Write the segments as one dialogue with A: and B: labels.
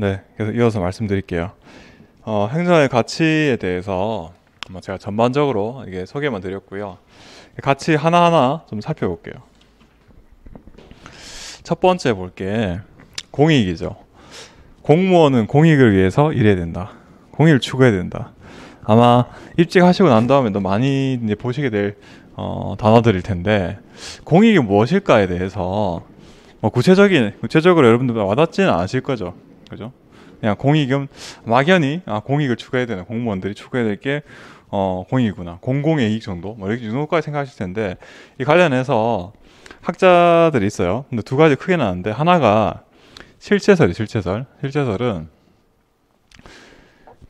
A: 네, 그래서 이어서 말씀드릴게요. 어, 행정의 가치에 대해서 제가 전반적으로 이게 소개만 드렸고요. 같이 하나하나 좀 살펴볼게요. 첫 번째 볼 게 공익이죠. 공무원은 공익을 위해서 일해야 된다. 공익을 추구해야 된다. 아마 입직하시고 난 다음에도 많이 이제 보시게 될 어, 단어들일 텐데 공익이 무엇일까에 대해서 뭐 구체적인 구체적으로 여러분들 와닿지는 않으실 거죠. 그죠? 그냥 공익은 막연히 아, 공익을 추구해야 되는 공무원들이 추구해야 될 게 어, 공익이구나. 공공의 이익 정도. 뭐 이렇게 정도까지 생각하실 텐데 이 관련해서 학자들이 있어요. 근데 두 가지 크게 나는데 하나가 실체설이 실체설. 실체설은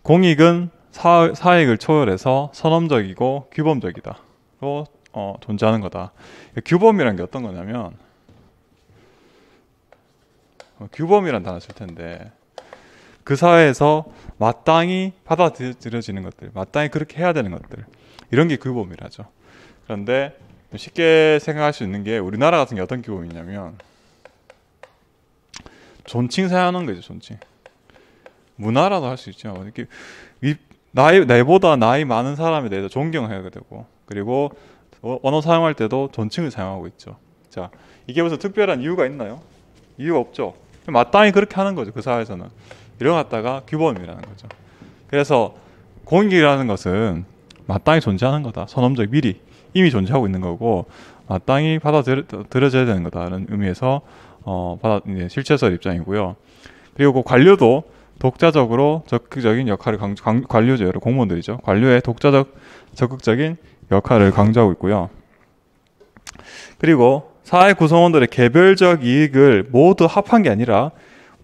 A: 공익은 사, 사익을 초월해서 선험적이고 규범적이다로 어, 존재하는 거다. 그러니까 규범이란 게 어떤 거냐면 어, 규범이란 단어 쓸 텐데 그 사회에서 마땅히 받아들여지는 것들, 마땅히 그렇게 해야 되는 것들 이런 게 규범이라죠. 그 그런데 쉽게 생각할 수 있는 게 우리나라 같은 게 어떤 규범이냐면 존칭 사용하는 거죠, 존칭. 문화라도 할 수 있죠. 이렇게 나이 나보다 나이 많은 사람에 대해서 존경해야 되고 그리고 어, 언어 사용할 때도 존칭을 사용하고 있죠. 자, 이게 무슨 특별한 이유가 있나요? 이유 없죠. 마땅히 그렇게 하는 거죠. 그 사회에서는 일어났다가 규범이라는 거죠. 그래서 공익이라는 것은 마땅히 존재하는 거다. 선언적 미리 이미 존재하고 있는 거고 마땅히 받아들여져야 되는 거다라는 의미에서 어, 받아, 실체설 입장이고요. 그리고 그 관료도 독자적으로 적극적인 역할을 강, 강 관료제로 공무원들이죠. 관료의 독자적 적극적인 역할을 강조하고 있고요. 그리고 사회 구성원들의 개별적 이익을 모두 합한 게 아니라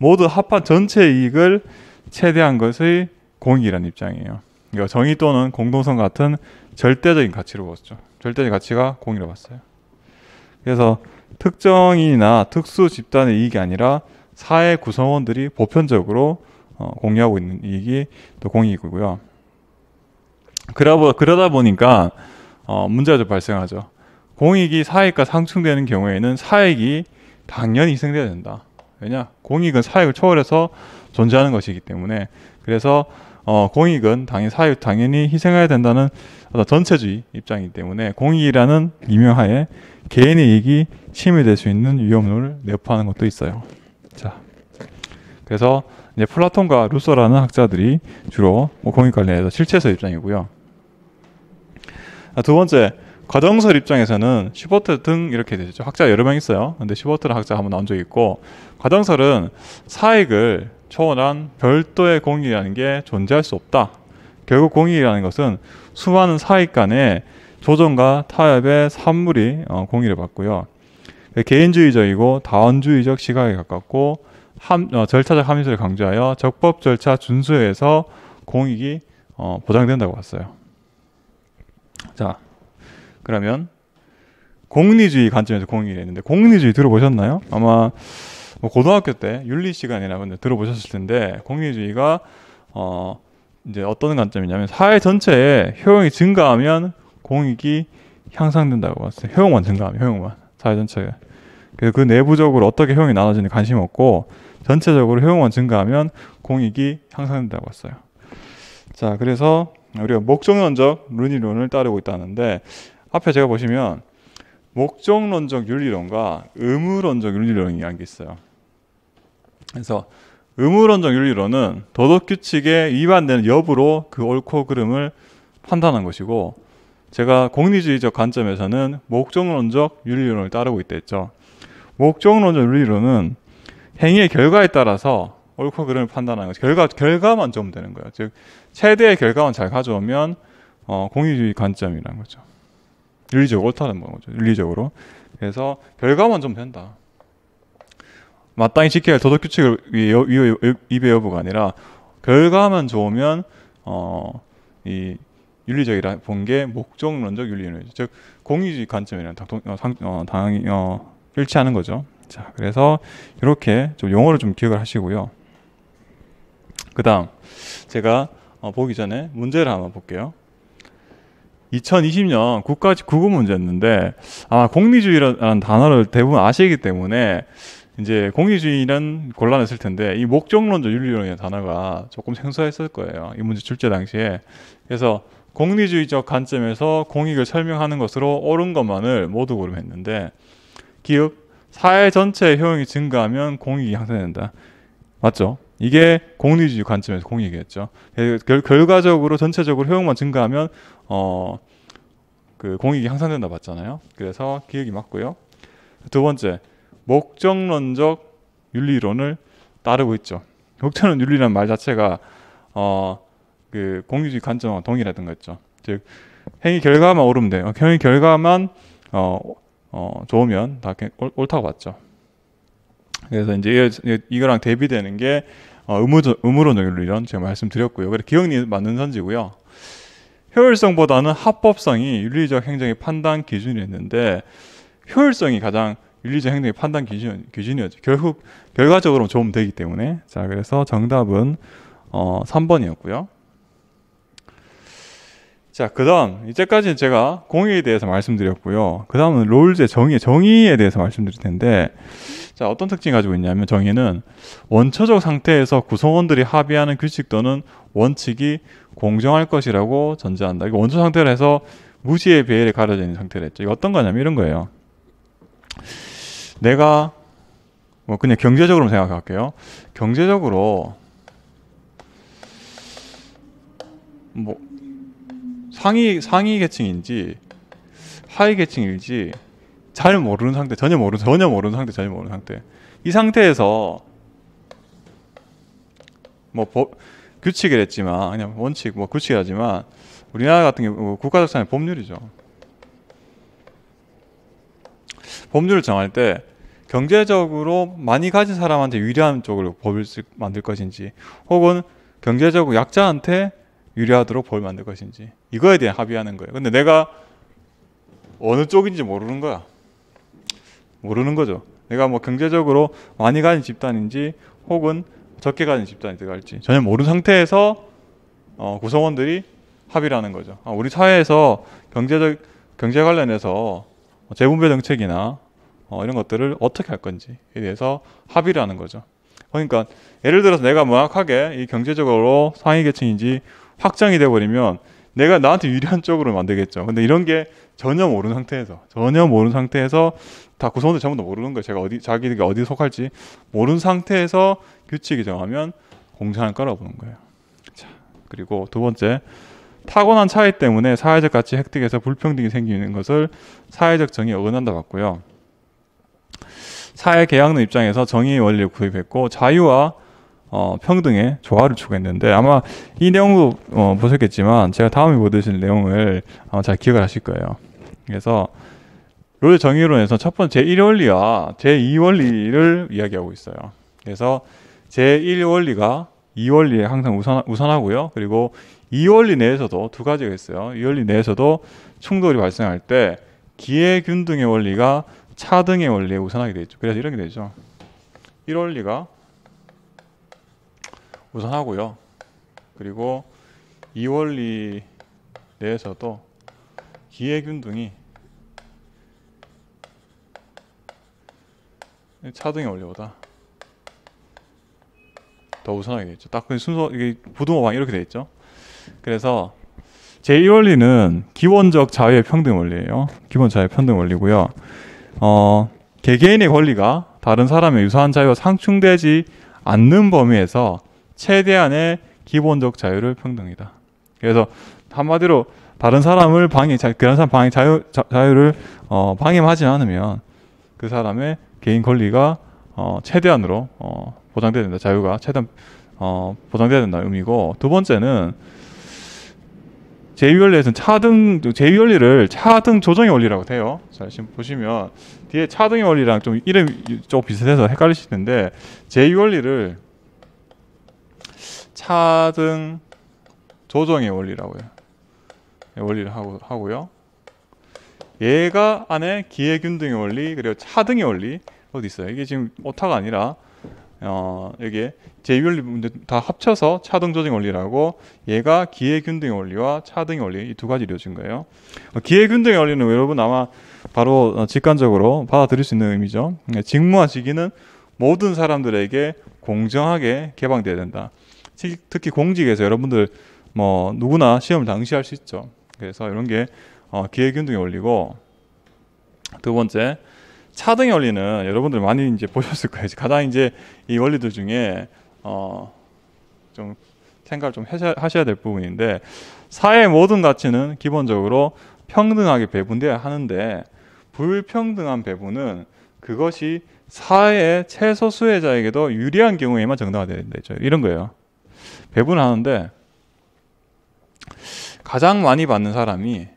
A: 모두 합한 전체 이익을 최대한 것의 공익이라는 입장이에요. 그러니까 정의 또는 공동성 같은 절대적인 가치로 봤죠. 절대적인 가치가 공익으로 봤어요. 그래서 특정인이나 특수 집단의 이익이 아니라 사회 구성원들이 보편적으로 어, 공유하고 있는 이익이 또 공익이고요. 그러다, 그러다 보니까 어, 문제가 좀 발생하죠. 공익이 사익과 상충되는 경우에는 사익이 당연히 희생돼야 된다. 왜냐 공익은 사익을 초월해서 존재하는 것이기 때문에 그래서 어, 공익은 당연히 사유 당연히 희생해야 된다는 어떤 전체주의 입장이기 때문에 공익이라는 이명하에 개인의 이익이 침해될 수 있는 위험을 내포하는 것도 있어요. 자, 그래서 이제 플라톤과 루소라는 학자들이 주로 뭐 공익 관련해서 실체서 입장이고요. 아, 두 번째 과정설 입장에서는 시버트 등 이렇게 되죠. 학자 여러 명 있어요. 근데 시버트는 학자 한번 나온 적이 있고 과정설은 사익을 초월한 별도의 공익이라는 게 존재할 수 없다. 결국 공익이라는 것은 수많은 사익 간의 조정과 타협의 산물이 어, 공익을 받고요. 개인주의적이고 다원주의적 시각에 가깝고 함, 어, 절차적 함의수를 강조하여 적법 절차 준수에서 공익이 어, 보장된다고 봤어요. 자, 그러면 공리주의 관점에서 공익을 했는데 공리주의 들어보셨나요? 아마 뭐 고등학교 때 윤리 시간이라데 들어보셨을 텐데 공리주의가 어 이제 어떤 관점이냐면 사회 전체에 효용이 증가하면 공익이 향상된다고 봤어요. 효용만 증가하면 효용만 사회 전체에. 그래서 그 내부적으로 어떻게 효용이 나눠지는 관심 없고 전체적으로 효용만 증가하면 공익이 향상된다고 봤어요. 자 그래서 우리가 목적론적 루니론을 따르고 있다는데 앞에 제가 보시면 목적론적 윤리론과 의무론적 윤리론이라는 게 있어요. 그래서 의무론적 윤리론은 도덕 규칙에 위반되는 여부로 그 옳고 그름을 판단한 것이고 제가 공리주의적 관점에서는 목적론적 윤리론을 따르고 있다 했죠. 목적론적 윤리론은 행위의 결과에 따라서 옳고 그름을 판단하는 것이 결과 결과만 좀 되는 거예요. 즉 최대의 결과만 잘 가져오면 어, 공리주의 관점이라는 거죠. 윤리적으로 옳다는 거죠. 윤리적으로. 그래서 결과만 좀 된다. 마땅히 지켜야 할 도덕 규칙을 위배 위 여부가 아니라 결과만 좋으면 어, 이 윤리적이라 본 게 목적론적 윤리론이죠즉 공유주의 관점이랑 당, 어, 당, 어, 일치하는 어, 거죠. 자, 그래서 이렇게 좀 용어를 좀 기억을 하시고요. 그다음 제가 어, 보기 전에 문제를 한번 볼게요. 2020년 국가 구급 문제였는데 아마 공리주의라는 단어를 대부분 아시기 때문에 이제 공리주의는 곤란했을 텐데 이 목적론적 윤리론의 이 단어가 조금 생소했을 거예요. 이 문제 출제 당시에. 그래서 공리주의적 관점에서 공익을 설명하는 것으로 옳은 것만을 모두 고름했는데 기억 사회 전체의 효용이 증가하면 공익이 향상된다. 맞죠? 이게 공리주의 관점에서 공익이겠죠. 예, 결, 결과적으로 전체적으로 효용만 증가하면 어, 그 공익이 향상된다 봤잖아요. 그래서 기획이 맞고요. 두 번째 목적론적 윤리론을 따르고 있죠. 목적론 윤리란 말 자체가 어, 그 공리주의 관점과 동일하던 거였죠. 즉 행위 결과만 오르면 돼요. 행위 결과만 어, 어, 좋으면 다 옳다고 봤죠. 그래서 이제 이거랑 대비되는 게 어, 의무적, 의무론적 이론 제가 말씀드렸고요. 그래 기억이 맞는 선지고요. 효율성보다는 합법성이 윤리적 행정의 판단 기준이었는데 효율성이 가장 윤리적 행정의 판단 기준 기준이었죠. 결국 결과적으로 좀 되기 때문에 자 그래서 정답은 어 3번이었고요. 자, 그 다음, 이제까지 제가 공익에 대해서 말씀드렸고요. 그 다음은 롤제 정의, 정의에 대해서 말씀드릴 텐데, 자, 어떤 특징을 가지고 있냐면 정의는 원초적 상태에서 구성원들이 합의하는 규칙 또는 원칙이 공정할 것이라고 전제한다. 이게 원초 상태를 해서 무지의 배일에 가려져 있는 상태를 했죠. 이게 어떤 거냐면 이런 거예요. 내가 뭐 그냥 경제적으로 생각할게요. 경제적으로 뭐 상위 상위 계층인지 하위 계층일지 잘 모르는 상태, 전혀 모르는 전혀 모르는 상태, 전혀 모르는 상태. 이 상태에서 뭐 규칙이랬지만 그냥 원칙 뭐 규칙이라지만 우리나라 같은 경우 뭐 국가적 사회 법률이죠. 법률을 정할 때 경제적으로 많이 가진 사람한테 유리한 쪽으로 법을 만들 것인지 혹은 경제적으로 약자한테 유리하도록 법을 만들 것인지 이거에 대한 합의하는 거예요. 근데 내가 어느 쪽인지 모르는 거야. 모르는 거죠. 내가 뭐 경제적으로 많이 가진 집단인지 혹은 적게 가진 집단이 들어갈지 전혀 모르는 상태에서 어, 구성원들이 합의를하는 거죠. 아, 우리 사회에서 경제적 경제 관련해서 재분배 정책이나 어, 이런 것들을 어떻게 할 건지에 대해서 합의를 하는 거죠. 그러니까 예를 들어서 내가 명확하게 이 경제적으로 상위 계층인지 확정이 돼버리면 내가 나한테 유리한 쪽으로 만들겠죠. 근데 이런 게 전혀 모르는 상태에서 전혀 모르는 상태에서 다 구성원들 전부 다 모르는 거예요. 제가 어디 자기들이 어디 속할지 모르는 상태에서 규칙이 정하면 공산을 깔아보는 거예요. 자 그리고 두 번째 타고난 차이 때문에 사회적 가치 획득에서 불평등이 생기는 것을 사회적 정의 에 어긋난다 봤고요. 사회 계약론 입장에서 정의의 원리를 구입했고 자유와 어, 평등의 조화를 추구했는데 아마 이 내용도 어, 보셨겠지만 제가 다음에 보여드릴 뭐 내용을 아마 잘 기억을 하실 거예요. 그래서 롤의 정의론에서 첫 번째 제1원리와 제2원리를 이야기하고 있어요. 그래서 제1원리가 2원리에 항상 우선, 우선하고요. 그리고 2원리 내에서도 두 가지가 있어요. 2원리 내에서도 충돌이 발생할 때 기회균등의 원리가 차등의 원리에 우선하게 되죠. 그래서 이렇게 되죠. 1원리가 우선 하고요. 그리고 이 원리 내에서도 기회균등이 차등의 원리보다 더 우선하게 되죠. 딱 그 순서 이게 부등호방 이렇게 돼 있죠. 그래서 제2 원리는 기본적 자유의 평등 원리예요. 기본 자유 평등 원리고요. 어, 개개인의 권리가 다른 사람의 유사한 자유와 상충되지 않는 범위에서 최대한의 기본적 자유를 평등이다. 그래서 한마디로 다른 사람을 방해, 자, 그런 사람 방해 자유, 자, 자 유를 어, 방해하지 않으면 그 사람의 개인 권리가 어, 최대한으로 어, 보장돼야 된다. 자유가 최대한 어, 보장돼야 된다 의미고 두 번째는 제위원리에서는 차등, 제위원리를 차등 조정의 원리라고 돼요. 자, 지금 보시면 뒤에 차등의 원리랑 좀 이름이 좀 비슷해서 헷갈리시는데 제위원리를 차등 조정의 원리라고요. 예, 원리를 하고, 하고요. 얘가 안에 기회균등의 원리 그리고 차등의 원리 어디 있어요? 이게 지금 오타가 아니라 어, 여기에 제이원리 문제 다 합쳐서 차등 조정 원리라고 얘가 기회균등의 원리와 차등의 원리 이 두 가지 이루어진 거예요. 어, 기회균등의 원리는 여러분 아마 바로 어, 직관적으로 받아들일 수 있는 의미죠. 예, 직무와 직위는 모든 사람들에게 공정하게 개방돼야 된다. 특히 공직에서 여러분들 뭐 누구나 시험을 당시할 수 있죠. 그래서 이런 게 어, 기획균등에 올리고 두 번째 차등에 올리는 여러분들 많이 이제 보셨을 거예요. 가장 이제 이 원리들 중에 어, 좀 생각을 좀 하셔야 될 부분인데 사회의 모든 가치는 기본적으로 평등하게 배분돼야 하는데 불평등한 배분은 그것이 사회의 최소 수혜자에게도 유리한 경우에만 정당화되야 어 되죠. 이런 거예요. 배분하는데 가장 많이 받는 사람이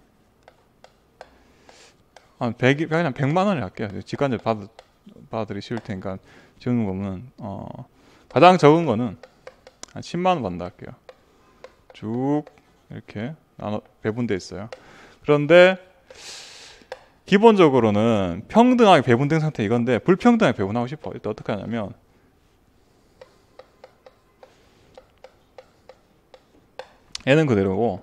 A: 한 100, 그냥 100만 원을 할게요. 직관적 받아, 받아들 쉬울 테니까 적은 거는 어, 가장 적은 거는 한 10만 원 받는다 할게요. 쭉 이렇게 나눠 배분돼 있어요. 그런데 기본적으로는 평등하게 배분된 상태 이건데 불평등하게 배분하고 싶어. 일단 어떻게 하냐면 애는 그대로고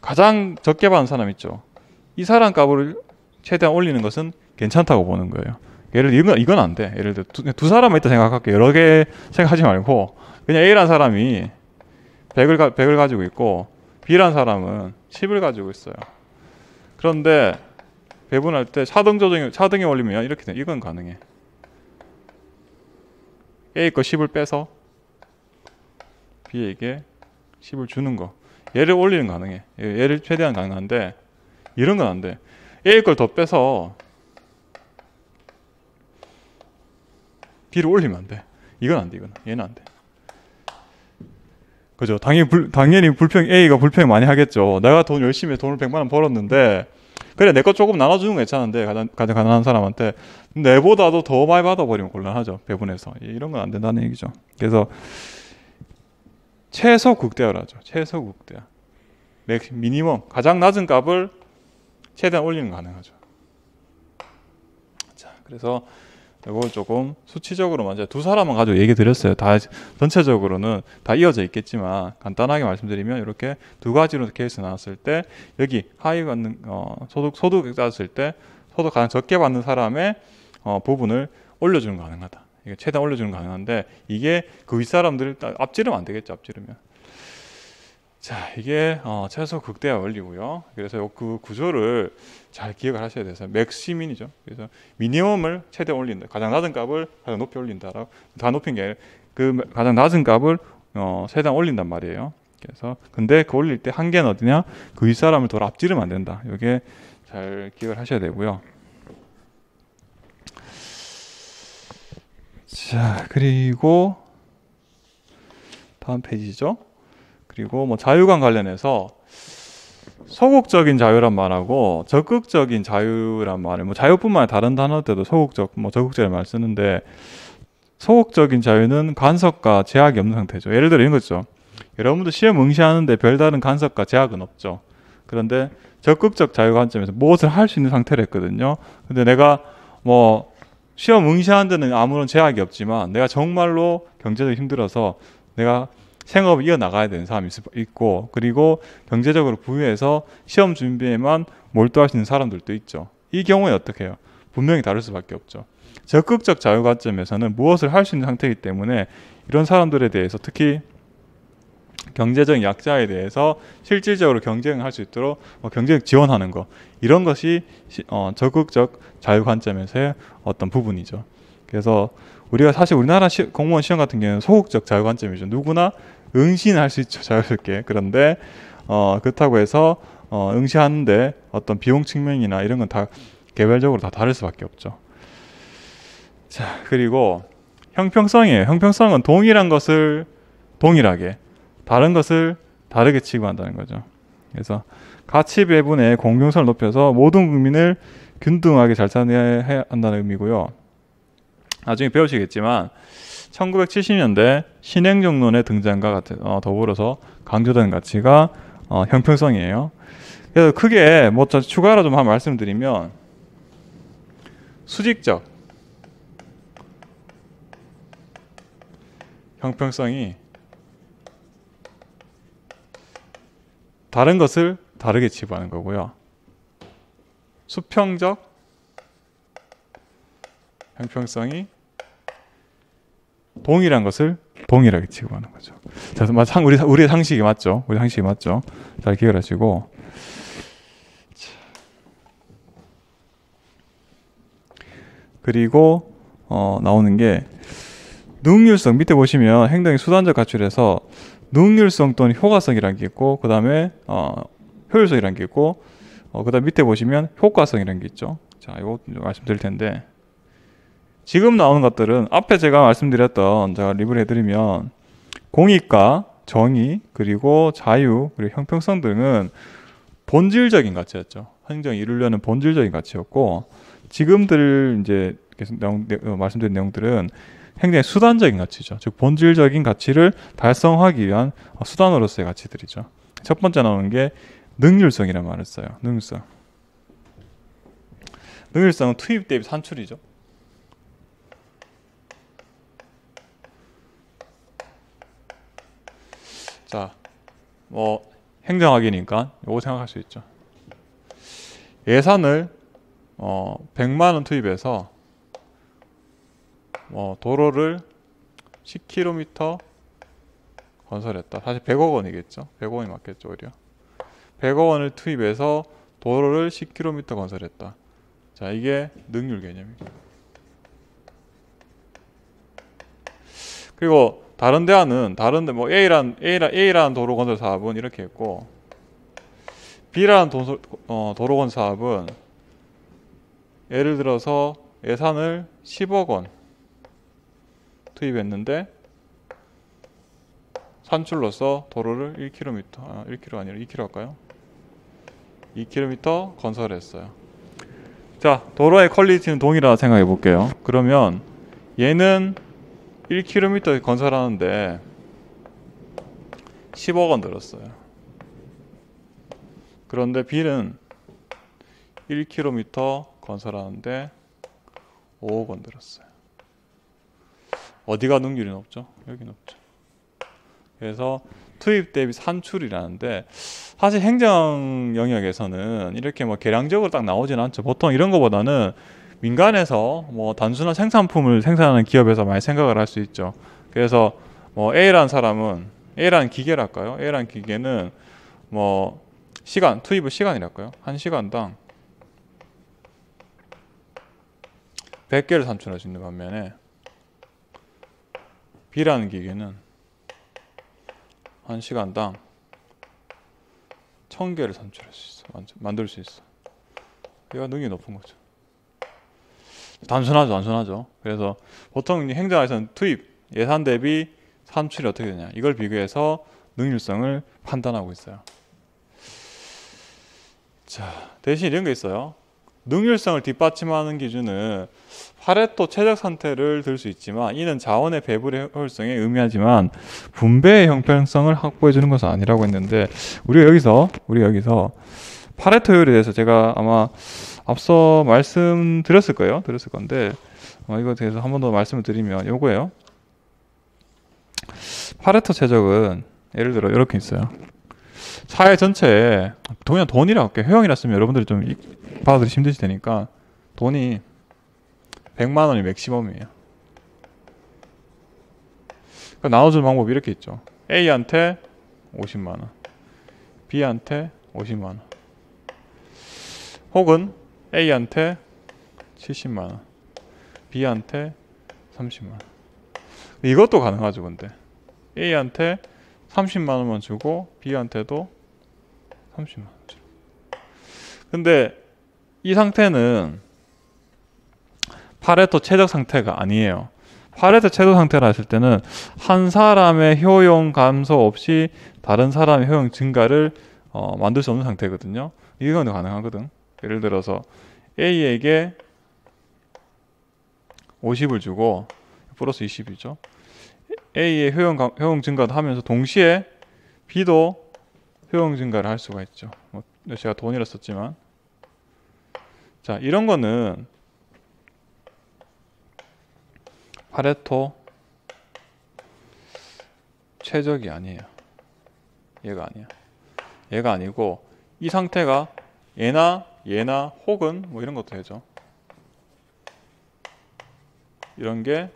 A: 가장 적게 받은 사람 있죠. 이 사람 값을 최대한 올리는 것은 괜찮다고 보는 거예요. 예를 들어 이건, 이건 안 돼. 예를 들어 두, 두 사람만 있다 생각할게. 여러 개 생각하지 말고 그냥 A라는 사람이 100을, 가, 100을 가지고 있고 B라는 사람은 10을 가지고 있어요. 그런데 배분할 때 차등 조정에 차등에 올리면 이렇게 돼. 이건 가능해. A 거 10을 빼서 B에게 10을 주는 거. 얘를 올리는 가능해. 얘를 최대한 가능한데 이런 건 안 돼. A 걸 더 빼서 B를 올리면 안 돼. 이건 안 돼. 이건 얘는 안 돼. 그죠? 당연히 불, 당연히 불평 A가 불평 많이 하겠죠. 내가 돈 열심히 돈을 100만 원 벌었는데 그래 내 거 조금 나눠주는 거 괜찮은데 가장 가장 가난한 사람한테 내보다도 더 많이 받아버리면 곤란하죠 배분해서 이런 건 안 된다는 얘기죠. 그래서 최소 국대화라죠 최소 국대화 네, 미니멈 가장 낮은 값을 최대한 올리는 가능하죠. 자, 그래서 이걸 조금 수치적으로 먼저 두 사람만 가지고 얘기 드렸어요. 다 전체적으로는 다 이어져 있겠지만 간단하게 말씀드리면 이렇게 두 가지로 케이스 나왔을 때 여기 하위 받는 어, 소득 소득 따졌을 때 소득 가장 적게 받는 사람의 어, 부분을 올려주는 가능하다. 이게 최대한 올려주는 가능한데 이게 그윗사람들 앞지르면 안 되겠죠 앞지르면 자 이게 어, 최소 극대화 원리고요 그래서 그 구조를 잘 기억을 하셔야 돼서 맥시민이죠 그래서 미니멈을 최대 올린다 가장 낮은 값을 가장 높이 올린다라고 다 높인 게 그 가장 낮은 값을 어, 최대한 올린단 말이에요 그래서 근데 그 올릴 때 한계는 어디냐 그 윗사람을 돌아 앞지르면 안 된다 이게 잘 기억을 하셔야 되고요 자, 그리고 다음 페이지죠. 그리고 뭐 자유관 관련해서 소극적인 자유란 말하고 적극적인 자유란 말을 뭐 자유뿐만 아니라 다른 단어 때도 소극적 뭐 적극적인 말 쓰는데 소극적인 자유는 간섭과 제약이 없는 상태죠. 예를 들어 이런 거죠. 여러분도 시험 응시하는데 별다른 간섭과 제약은 없죠. 그런데 적극적 자유 관점에서 무엇을 할 수 있는 상태를 했거든요. 근데 내가 뭐 시험 응시하는 데는 아무런 제약이 없지만 내가 정말로 경제적으로 힘들어서 내가 생업을 이어나가야 되는 사람이 있고 그리고 경제적으로 부유해서 시험 준비에만 몰두할 수 있는 사람들도 있죠. 이 경우에 어떻게 해요? 분명히 다를 수밖에 없죠. 적극적 자유 관점에서는 무엇을 할 수 있는 상태이기 때문에 이런 사람들에 대해서 특히 경제적 약자에 대해서 실질적으로 경쟁할 수 있도록 어, 경쟁 지원하는 것 이런 것이 시, 어, 적극적 자유 관점에서의 어떤 부분이죠. 그래서 우리가 사실 우리나라 시, 공무원 시험 같은 경우는 소극적 자유 관점이죠. 누구나 응시할 수 있죠 자유롭게. 그런데 어, 그렇다고 해서 어, 응시하는데 어떤 비용 측면이나 이런 건 다 개별적으로 다 다를 수밖에 없죠. 자 그리고 형평성이에요. 형평성은 동일한 것을 동일하게 다른 것을 다르게 취급한다는 거죠. 그래서 가치 배분의 공정성을 높여서 모든 국민을 균등하게 잘살아 한다는 의미고요. 나중에 배우시겠지만 1970년대 신행정론의 등장과 같은 어, 더불어서 강조된 가치가 어, 형평성이에요. 그래서 크게 뭐 추가로 좀한 말씀드리면 수직적 형평성이 다른 것을 다르게 치부하는 거고요. 수평적 형평성이 동일한 것을 동일하게 취급하는 거죠. 자, 상 우리 우리의 상식이 맞죠? 우리 상식이 맞죠? 잘 기억하시고. 그리고 어, 나오는 게 능률성 밑에 보시면 행동의 수단적 가출에서 능률성 또는 효과성이라는 게 있고 그 다음에 어, 효율성이라는 게 있고 어, 그 다음 밑에 보시면 효과성이라는 게 있죠 자 이거 말씀드릴 텐데 지금 나오는 것들은 앞에 제가 말씀드렸던 제가 리뷰를 해드리면 공익과 정의 그리고 자유 그리고 형평성 등은 본질적인 가치였죠 행정 이루려는 본질적인 가치였고 지금들 이제 계속 내용, 어, 말씀드린 내용들은 행정의 수단적인 가치죠. 즉 본질적인 가치를 달성하기 위한 수단으로서의 가치들이죠. 첫 번째 나오는 게 능률성이라는 말을 써요. 능률성. 능률성은 투입 대비 산출이죠. 자, 뭐 행정학이니까 이거 생각할 수 있죠. 예산을 어, 100만 원 투입해서 어, 도로를 10km 건설했다. 사실 100억 원이겠죠. 100억 원이 맞겠죠, 오히려. 100억 원을 투입해서 도로를 10km 건설했다. 자, 이게 능률 개념이에요. 그리고 다른 대안은 다른 데뭐 A란 A란 A라는 도로 건설 사업은 이렇게 했고 B라는 도로, 어, 도로 건설 사업은 예를 들어서 예산을 10억 원 투입했는데 산출로서 도로를 1km, 아, 1km 아니라 2km 할까요? 2km 건설했어요. 자, 도로의 퀄리티는 동일하다 생각해 볼게요. 그러면 얘는 1km 건설하는데 10억 원 들었어요. 그런데 B는 1km 건설하는데 5억 원 들었어요. 어디가 능률이 높죠? 여기 높죠. 그래서 투입 대비 산출이라는데 사실 행정 영역에서는 이렇게 뭐 계량적으로 딱 나오진 않죠. 보통 이런 것보다는 민간에서 뭐 단순한 생산품을 생산하는 기업에서 많이 생각을 할 수 있죠. 그래서 뭐 A라는 사람은 A라는 기계랄까요? A라는 기계는 뭐 시간 투입을 시간이랄까요? 한 시간당 100개를 산출할 수 있는 반면에 B라는 기계는 한 시간당 1000개를 산출할 수 있어. 만들 수 있어. 얘가 능이 높은 거죠. 단순하죠, 단순하죠. 그래서 보통 행정에서는 투입, 예산 대비 산출이 어떻게 되냐. 이걸 비교해서 능률성을 판단하고 있어요. 자, 대신 이런 게 있어요. 능률성을 뒷받침하는 기준은 파레토 최적 상태를 들 수 있지만 이는 자원의 배분의 효율성에 의미하지만 분배의 형평성을 확보해 주는 것은 아니라고 했는데 우리가 여기서 우리 여기서 파레토 효율에 대해서 제가 아마 앞서 말씀드렸을 거예요. 드렸을 건데 어, 이거에 대해서 한 번 더 말씀을 드리면 요거예요. 파레토 최적은 예를 들어 이렇게 있어요. 사회 전체에 돈이나 돈이라고 할게요. 회원이라 쓰면 여러분들이 좀 받아들이기 힘드실 테니까 돈이 100만 원이 맥시멈이에요. 그 그러니까 나눠주는 방법이 이렇게 있죠. A한테 50만 원, B한테 50만 원, 혹은 A한테 70만 원, B한테 30만 원. 이것도 가능하죠, 근데 A한테 30만원만 주고 B한테도 30만원 주고 근데 이 상태는 파레토 최적 상태가 아니에요 파레토 최적 상태라 했을 때는 한 사람의 효용 감소 없이 다른 사람의 효용 증가를 어, 만들 수 없는 상태거든요 이건 가능하거든 예를 들어서 A에게 50을 주고 플러스 20이죠 A의 효용, 효용 증가도 하면서 동시에 B도 효용 증가를 할 수가 있죠. 뭐 네, 제가 돈이라 썼지만 자 이런 거는 파레토 최적이 아니에요. 얘가 아니야. 얘가 아니고 이 상태가 얘나 얘나 혹은 뭐 이런 것도 되죠. 이런 게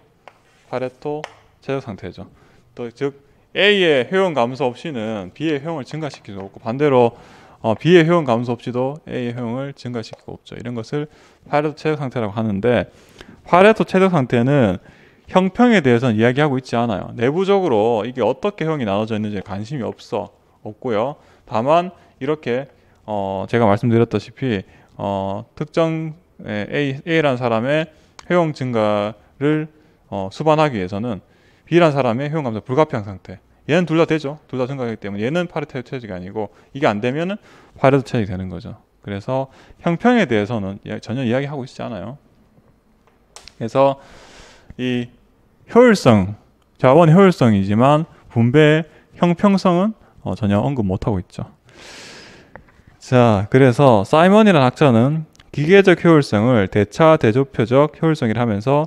A: 파레토 최적 상태죠. 또즉 A의 효용 감소 없이는 B의 효용을 증가시킬 수 없고 반대로 어, B의 효용 감소 없이도 A의 효용을 증가시키고 없죠. 이런 것을 파레토 최적 상태라고 하는데 파레토 최적 상태는 형평에 대해서는 이야기하고 있지 않아요. 내부적으로 이게 어떻게 형이 나눠져 있는지 관심이 없어 없고요. 다만 이렇게 어, 제가 말씀드렸다시피 어, 특정 A, A라는 사람의 효용 증가를 어, 수반하기 위해서는 비일한 사람의 효용 감소 불가피한 상태. 얘는 둘 다 되죠. 둘 다 증가하기 때문에 얘는 파르테 체질이 아니고 이게 안 되면은 파르테 체질이 되는 거죠. 그래서 형평에 대해서는 전혀 이야기하고 있지 않아요. 그래서 이 효율성 자원 효율성이지만 분배 형평성은 어, 전혀 언급 못 하고 있죠. 자, 그래서 사이먼이라는 학자는 기계적 효율성을 대차 대조표적 효율성이라 면서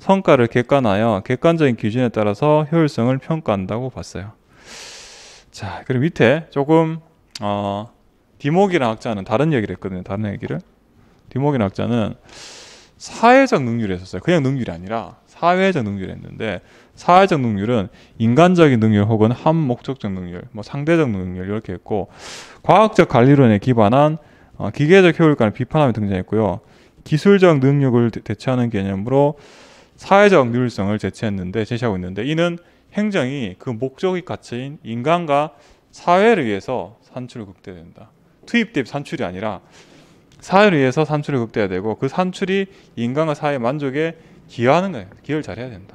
A: 성과를 객관하여 객관적인 기준에 따라서 효율성을 평가한다고 봤어요. 자, 그리 밑에 조금 어, 디목이라 학자는 다른 얘기를 했거든요. 다른 얘기를. 디목이라 학자는 사회적 능률을 했었어요. 그냥 능률이 아니라 사회적 능률을 했는데 사회적 능률은 인간적인 능률 혹은 한 목적적 능률, 뭐 상대적 능률 이렇게 했고 과학적 관리론에 기반한 어, 기계적 효율관을 비판하며 등장했고요. 기술적 능력을 대체하는 개념으로 사회적 누율성을 제시했는데 제시하고 있는데 이는 행정이 그 목적이 가치인 인간과 사회를 위해서 산출을 극대화된다. 투입 대비 산출이 아니라 사회를 위해서 산출을 극대화되고 그 산출이 인간과 사회 만족에 기여하는 거예요. 기여를 잘해야 된다.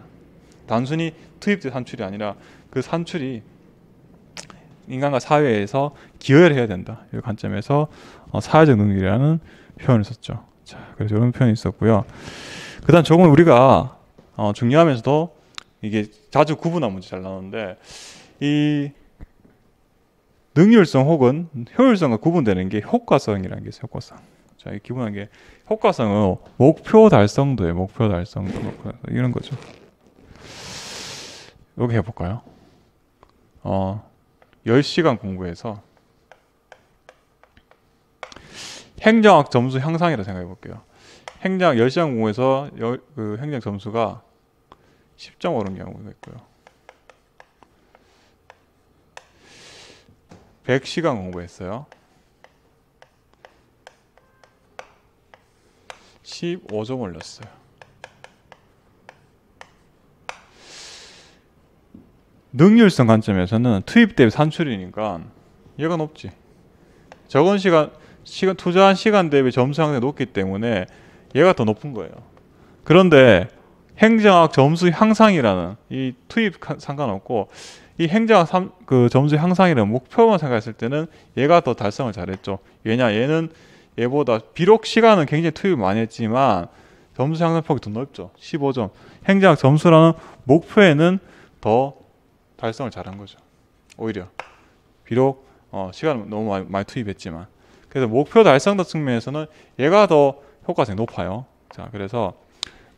A: 단순히 투입 대 산출이 아니라 그 산출이 인간과 사회에서 기여를 해야 된다. 이 관점에서 어, 사회적 능력이라는 표현을 썼죠. 자, 그래서 이런 표현이 있었고요. 그다음 조금 우리가 어, 중요하면서도 이게 자주 구분한 문제 잘 나오는데 이 능률성 혹은 효율성과 구분되는 게 효과성이라는 게 있어요. 효과성. 자, 이 기본한 게 효과성은 목표 달성도에요 목표 달성도 이런 거죠. 여기 해볼까요? 어, 10시간 공부해서 행정학 점수 향상이라 고 생각해 볼게요. 행장 10시간 공부에서 그 행장 점수가 10점 오른 경우가 있고요. 100시간 공부했어요. 15점 올렸어요. 능률성 관점에서는 투입 대비 산출이니까 얘가 높지. 적은 시간, 시간 투자한 시간 대비 점수 상당히 높기 때문에 얘가 더 높은 거예요. 그런데 행정학 점수 향상이라는 이 투입 상관없고 이 행정학 3, 그 점수 향상이라는 목표만 생각했을 때는 얘가 더 달성을 잘했죠. 왜냐 얘는 얘보다 비록 시간은 굉장히 투입 많이 했지만 점수 향상폭이 더 넓죠. 15점. 행정학 점수라는 목표에는 더 달성을 잘한 거죠. 오히려 비록 어, 시간 너무 많이, 많이, 투입했지만 그래서 목표 달성도 측면에서는 얘가 더 효과성이 높아요. 자, 그래서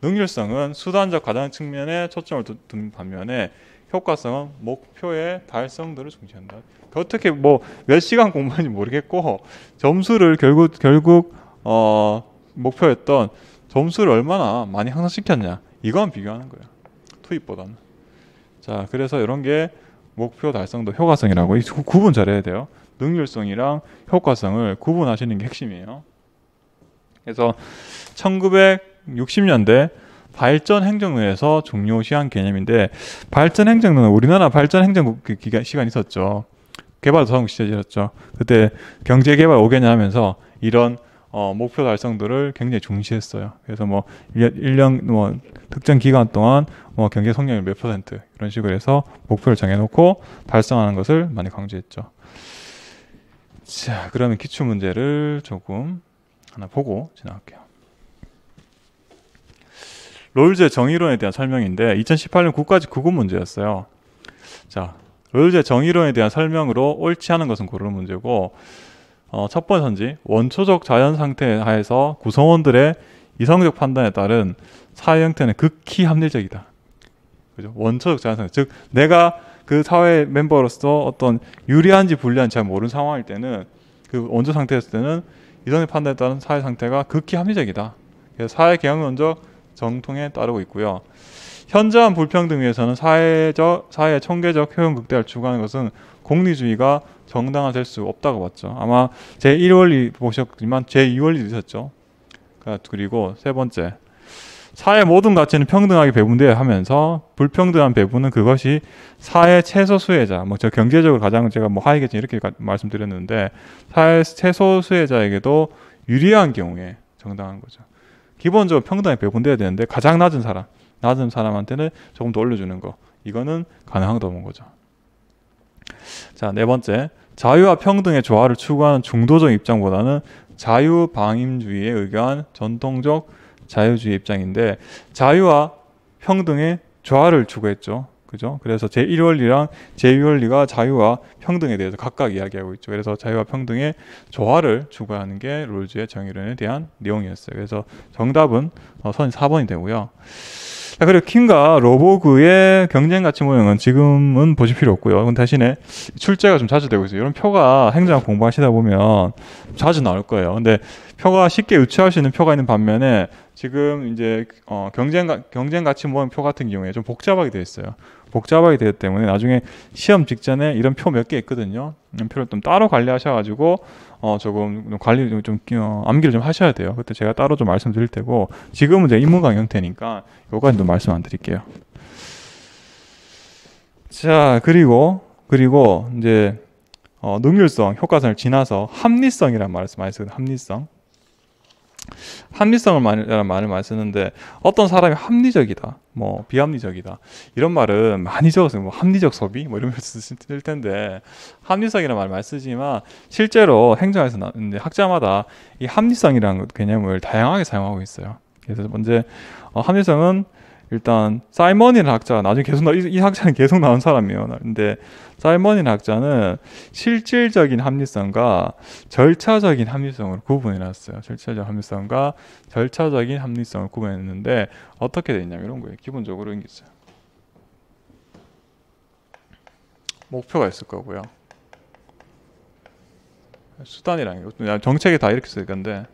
A: 능률성은 수단적 가장 측면에 초점을 둔 반면에 효과성은 목표의 달성도를 중시한다. 그러니까 어떻게 뭐 몇 시간 공부하는지 모르겠고 점수를 결국 결국 어 목표였던 점수를 얼마나 많이 향상시켰냐 이건 비교하는 거야. 투입보다는. 자, 그래서 이런 게 목표 달성도 효과성이라고 이 구분 잘해야 돼요. 능률성이랑 효과성을 구분하시는 게 핵심이에요. 그래서 1960년대 발전 행정부에서 종료시한 개념인데 발전 행정부는 우리나라 발전 행정 기간 시간 있었죠. 개발도상국 시절이었죠. 그때 경제개발 5개년 하면서 이런 어, 목표 달성들을 굉장히 중시했어요. 그래서 뭐 1년, 1년 뭐 특정 기간 동안 뭐 경제 성장률 몇 퍼센트 이런 식으로 해서 목표를 정해놓고 달성하는 것을 많이 강조했죠. 자, 그러면 기출 문제를 조금 하나 보고 지나갈게요. 롤제 정의론에 대한 설명인데 2018년 국가직 구급 문제였어요. 자, 롤제 정의론에 대한 설명으로 옳지 않은 것은 고르는 문제고 어, 첫 번째 선지 원초적 자연 상태 하에서 구성원들의 이성적 판단에 따른 사회 형태는 극히 합리적이다. 그죠? 원초적 자연 상태. 즉 내가 그 사회 멤버로서 어떤 유리한지 불리한지 잘 모르는 상황일 때는 그 원조 상태였을 때는 이성의 판단했다는 사회 상태가 극히 합리적이다. 그래서 사회 경영론적 정통에 따르고 있고요. 현저한 불평등 위에서는 사회적 사회 총계적 효용 극대화를 추구하는 것은 공리주의가 정당화될 수 없다고 봤죠. 아마 제 1원리 보셨지만 제2원리 있었죠. 그리고 세 번째 사회 모든 가치는 평등하게 배분되어 하면서 불평등한 배분은 그것이 사회 최소 수혜자, 뭐 저 경제적으로 가장 제가 뭐하이계층 이렇게 가, 말씀드렸는데 사회 최소 수혜자에게도 유리한 경우에 정당한 거죠. 기본적으로 평등하게 배분되어야 되는데 가장 낮은 사람, 낮은 사람한테는 조금 더 올려주는 거, 이거는 가능한다는 거죠. 자, 네 번째. 자유와 평등의 조화를 추구하는 중도적 입장보다는 자유방임주의에 의거한 전통적 자유주의 입장인데 자유와 평등의 조화를 추구했죠. 그죠? 그래서 제1원리랑 제2원리가 자유와 평등에 대해서 각각 이야기하고 있죠. 그래서 자유와 평등의 조화를 추구하는 게 롤즈의 정의론에 대한 내용이었어요. 그래서 정답은 어, 선 4번이 되고요. 자, 그리고 킹과 로보그의 경쟁 가치 모형은 지금은 보실 필요 없고요. 이건 대신에 출제가 좀 자주 되고 있어요. 이런 표가 행정 공부하시다 보면 자주 나올 거예요. 근데 표가 쉽게 유추할 수 있는 표가 있는 반면에 지금 이제 어, 경쟁 경쟁 가치 모형 표 같은 경우에 좀 복잡하게 되어 있어요. 복잡하게 되기 때문에 나중에 시험 직전에 이런 표 몇 개 있거든요. 이런 음, 표를 좀 따로 관리하셔가지고 어 조금 관리 좀, 좀 어, 암기를 좀 하셔야 돼요. 그때 제가 따로 좀 말씀드릴 테고 지금은 이제 인문강 형태니까 요거는도 말씀 안 드릴게요. 자 그리고 그리고 이제 어, 능률성 효과성을 지나서 합리성이라는 말씀 많이 쓰거든요. 합리성 합리성을 많이, 라는 어, 말을 많이 쓰는데 어떤 사람이 합리적이다, 뭐 비합리적이다 이런 말은 많이 적었어요. 뭐 합리적 소비 뭐 이런 걸 쓰실 텐데 합리성이라는 말을 많이 쓰지만 실제로 행정에서 나, 이제 학자마다 이 합리성이라는 개념을 다양하게 사용하고 있어요. 그래서 먼저 어, 합리성은 일단 사이먼이라는 학자 나중에 계속 나, 이, 학자는 계속 나온 사람이에요. 근데 사이먼이라는 학자는 실질적인 합리성과 절차적인 합리성을 구분해 놨어요. 절차적 합리성과 절차적인 합리성을 구분했는데 어떻게 되냐 이런 거예요. 기본적으로 이게 있어요. 목표가 있을 거고요. 수단이라 정책에 다 이렇게 쓸 건데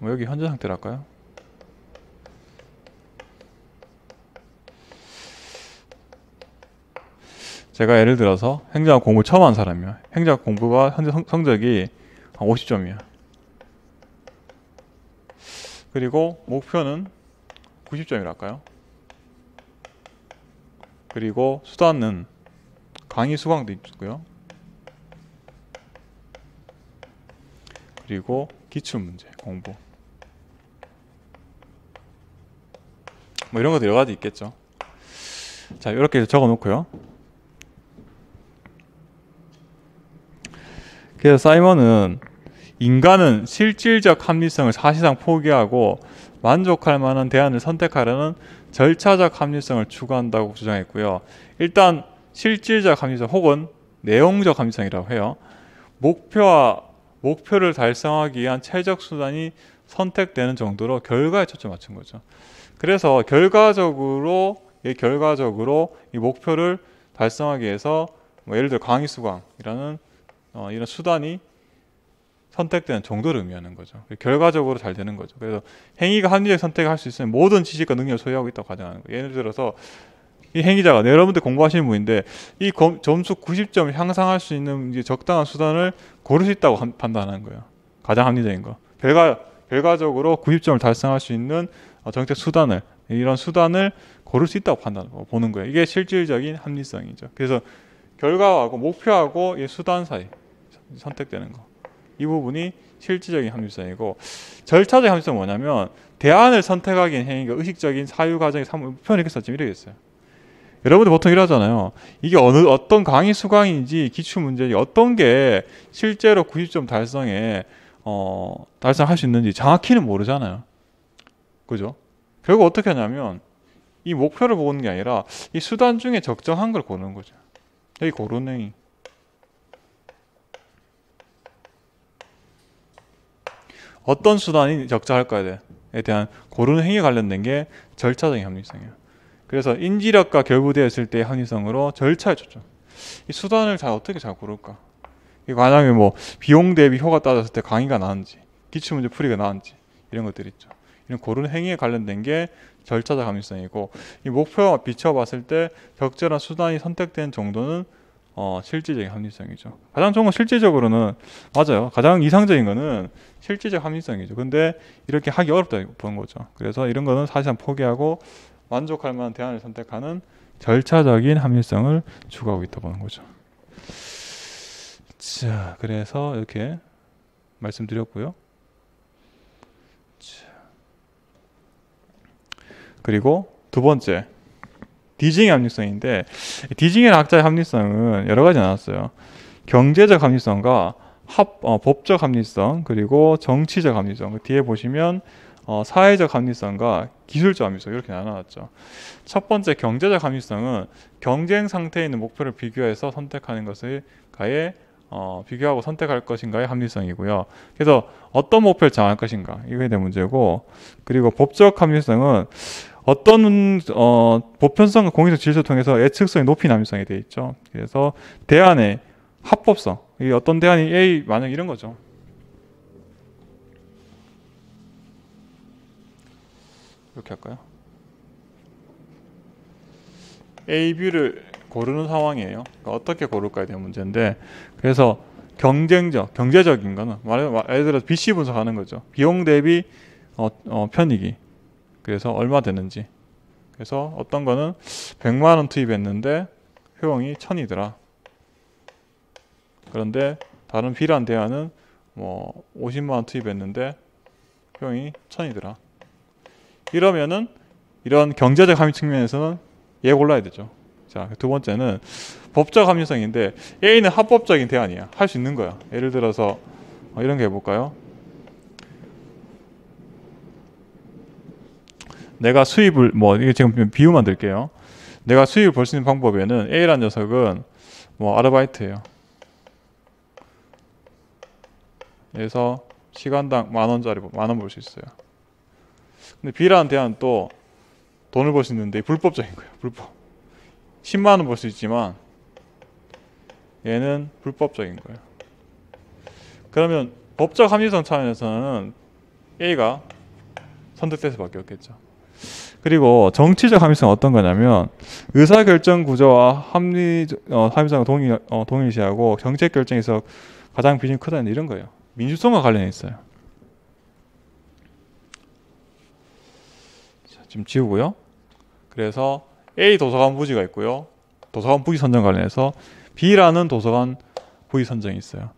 A: 뭐 여기 현재 상태랄까요? 제가 예를 들어서 행정학 공부 처음 한 사람이야. 행정학 공부가 현재 성, 적이 50점이야. 그리고 목표는 90점이라 할까요? 그리고 수단은 강의 수강도 있고요. 그리고 기출문제 공부 뭐 이런 것도 여러 가지 있겠죠. 자 이렇게 적어 놓고요. 그래서 사이먼은 인간은 실질적 합리성을 사실상 포기하고 만족할 만한 대안을 선택하려는 절차적 합리성을 추구한다고 주장했고요. 일단 실질적 합리성 혹은 내용적 합리성이라고 해요. 목표와 목표를 달성하기 위한 최적 수단이 선택되는 정도로 결과에 초점 맞춘 거죠. 그래서 결과적으로 이 예, 결과적으로 이 목표를 달성하기 위해서 뭐 예를 들어 강의수강이라는 어, 이런 수단이 선택되는 정도를 의미하는 거죠. 결과적으로 잘 되는 거죠. 그래서 행위가 합리적 선택할 수 있으면 모든 지식과 능력을 소유하고 있다고 가정하는 거예요. 예를 들어서 이 행위자가 네, 여러분들 공부하시는 분인데 이 검, 점수 90점을 향상할 수 있는 적당한 수단을 고를 수 있다고 한, 판단하는 거예요. 가장 합리적인 거. 결과 결과적으로 90점을 달성할 수 있는 어, 정책 수단을 이런 수단을 고를 수 있다고 판단 보는 거예요. 이게 실질적인 합리성이죠. 그래서 결과하고 목표하고 이 수단 사이 선택되는 거. 이 부분이 실질적인 합리성이고 절차적 합리성 뭐냐면 대안을 선택하기엔 행위가 의식적인 사유 과정의 사 표현 이렇게 썼지 이렇게 어요 여러분들 보통 이러잖아요. 이게 어느 어떤 강의 수강인지 기출 문제지 어떤 게 실제로 90점 달성에 어, 달성할 수 있는지 정확히는 모르잖아요. 그죠? 결국 어떻게 하냐면 이 목표를 보는 게 아니라 이 수단 중에 적정한 걸 고르는 거죠. 여기 고르는 행위. 어떤 수단이 적절할까에 대한 고른 행위에 관련된 게 절차적인 합리성이에요. 그래서 인지력과 결부되었을 때의 합리성으로 절차에 초점. 이 수단을 잘 어떻게 잘 고를까? 만약에 뭐 비용 대비 효과 따졌을 때 강의가 나은지, 기출 문제 풀이가 나은지 이런 것들 있죠. 이런 고른 행위에 관련된 게 절차적 합리성이고 이 목표와 비춰봤을 때 적절한 수단이 선택된 정도는 어, 실질적인 합리성이죠. 가장 좋은 건 실질적으로는 맞아요. 가장 이상적인 거는 실질적 합리성이죠. 근데 이렇게 하기 어렵다 보는 거죠. 그래서 이런 거는 사실상 포기하고 만족할 만한 대안을 선택하는 절차적인 합리성을 추구하고 있다 보는 거죠. 자, 그래서 이렇게 말씀드렸고요. 자, 그리고 두 번째 디징의 합리성인데 디징의 학자의 합리성은 여러 가지 나왔어요. 경제적 합리성과 합, 어, 법적 합리성 그리고 정치적 합리성 그 뒤에 보시면 어, 사회적 합리성과 기술적 합리성 이렇게 나눠놨죠. 첫 번째 경제적 합리성은 경쟁 상태에 있는 목표를 비교해서 선택하는 것을 가 어, 비교하고 선택할 것인가의 합리성이고요. 그래서 어떤 목표를 정할 것인가 이거에 대한 문제고 그리고 법적 합리성은 어떤 어, 보편성과 공익적 질서 를 통해서 예측성이 높이 남용성이 돼 있죠. 그래서 대안의 합법성, 이 어떤 대안이 A 만약 이런 거죠. 이렇게 할까요? A, B를 고르는 상황이에요. 그러니까 어떻게 고를까에 대한 문제인데, 그래서 경쟁적, 경제적인 거는 말해 예를 들어 BC 분석하는 거죠. 비용 대비 어, 어, 편익이 그래서 얼마 되는지 그래서 어떤 거는 100만원 투입했는데 효용이 1000이더라 그런데 다른 비란 대안은 뭐 50만원 투입했는데 효용이 1000이더라 이러면은 이런 경제적 함의 측면에서는 얘 골라야 되죠 자, 두 번째는 법적 합리성인데 A는 합법적인 대안이야. 할 수 있는 거야. 예를 들어서 뭐 이런 게 해볼까요? 내가 수입을 뭐 이게 지금 비유만 들게요. 내가 수입을 벌 수 있는 방법에는 A라는 녀석은 뭐 아르바이트예요. 그래서 시간당 만 원짜리 만원 벌 수 있어요. 근데 B라는 대안또 돈을 벌 수 있는데 불법적인 거예요. 불법. 10만 원 벌 수 있지만 얘는 불법적인 거예요. 그러면 법적 합리성 차원에서는 A가 선택돼서 바뀌었겠죠. 그리고 정치적 합의성은 어떤 거냐면 의사결정 구조와 합리 어, 합의성동의 어, 동일시하고 정책 결정에서 가장 비중이 크다는 이런 거예요. 민주성과 관련해 있어요. 자, 지금 지우고요. 그래서 A 도서관 부지가 있고요. 도서관 부지 선정 관련해서 B라는 도서관 부지 선정이 있어요.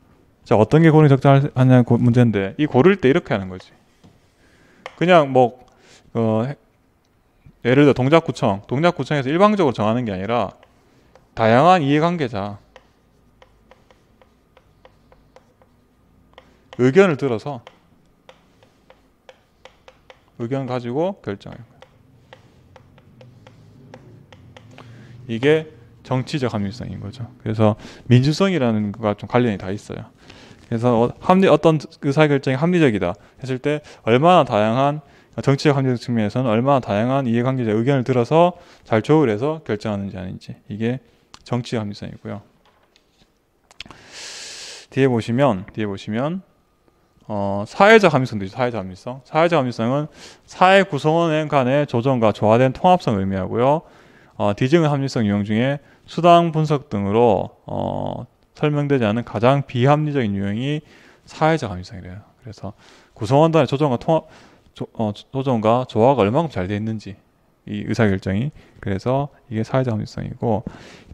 A: 자, 어떤 게 고르기 적당하냐 문제인데 이 고를 때 이렇게 하는 거지. 그냥 뭐 어, 예를 들어 동작구청, 동작구청에서 일방적으로 정하는 게 아니라 다양한 이해관계자 의견을 들어서 의견 가지고 결정해요. 이게 정치적 합리성인 거죠. 그래서 민주성이라는 거가 좀 관련이 다 있어요. 그래서 어, 합리 어떤 의사결정이 합리적이다 했을 때 얼마나 다양한 아, 정치적 합리적 측면에서는 얼마나 다양한 이해관계자 의견을 들어서 잘 조율해서 결정하는지 아닌지 이게 정치적 합리성이고요. 뒤에 보시면 뒤에 보시면 어, 사회적 합리성도 있죠. 사회적 합리성. 사회적 합리성은 사회 구성원 간의 조정과 조화된 통합성을 의미하고요. 어, 디증의 합리성 유형 중에 수당 분석 등으로 어, 설명되지 않은 가장 비합리적인 유형이 사회적 합리성이래요. 그래서 구성원 단의 조정과 통합 조, 어, 정과 조화가 얼마큼 잘 되어 있는지 이 의사결정이 그래서 이게 사회적 합리성이고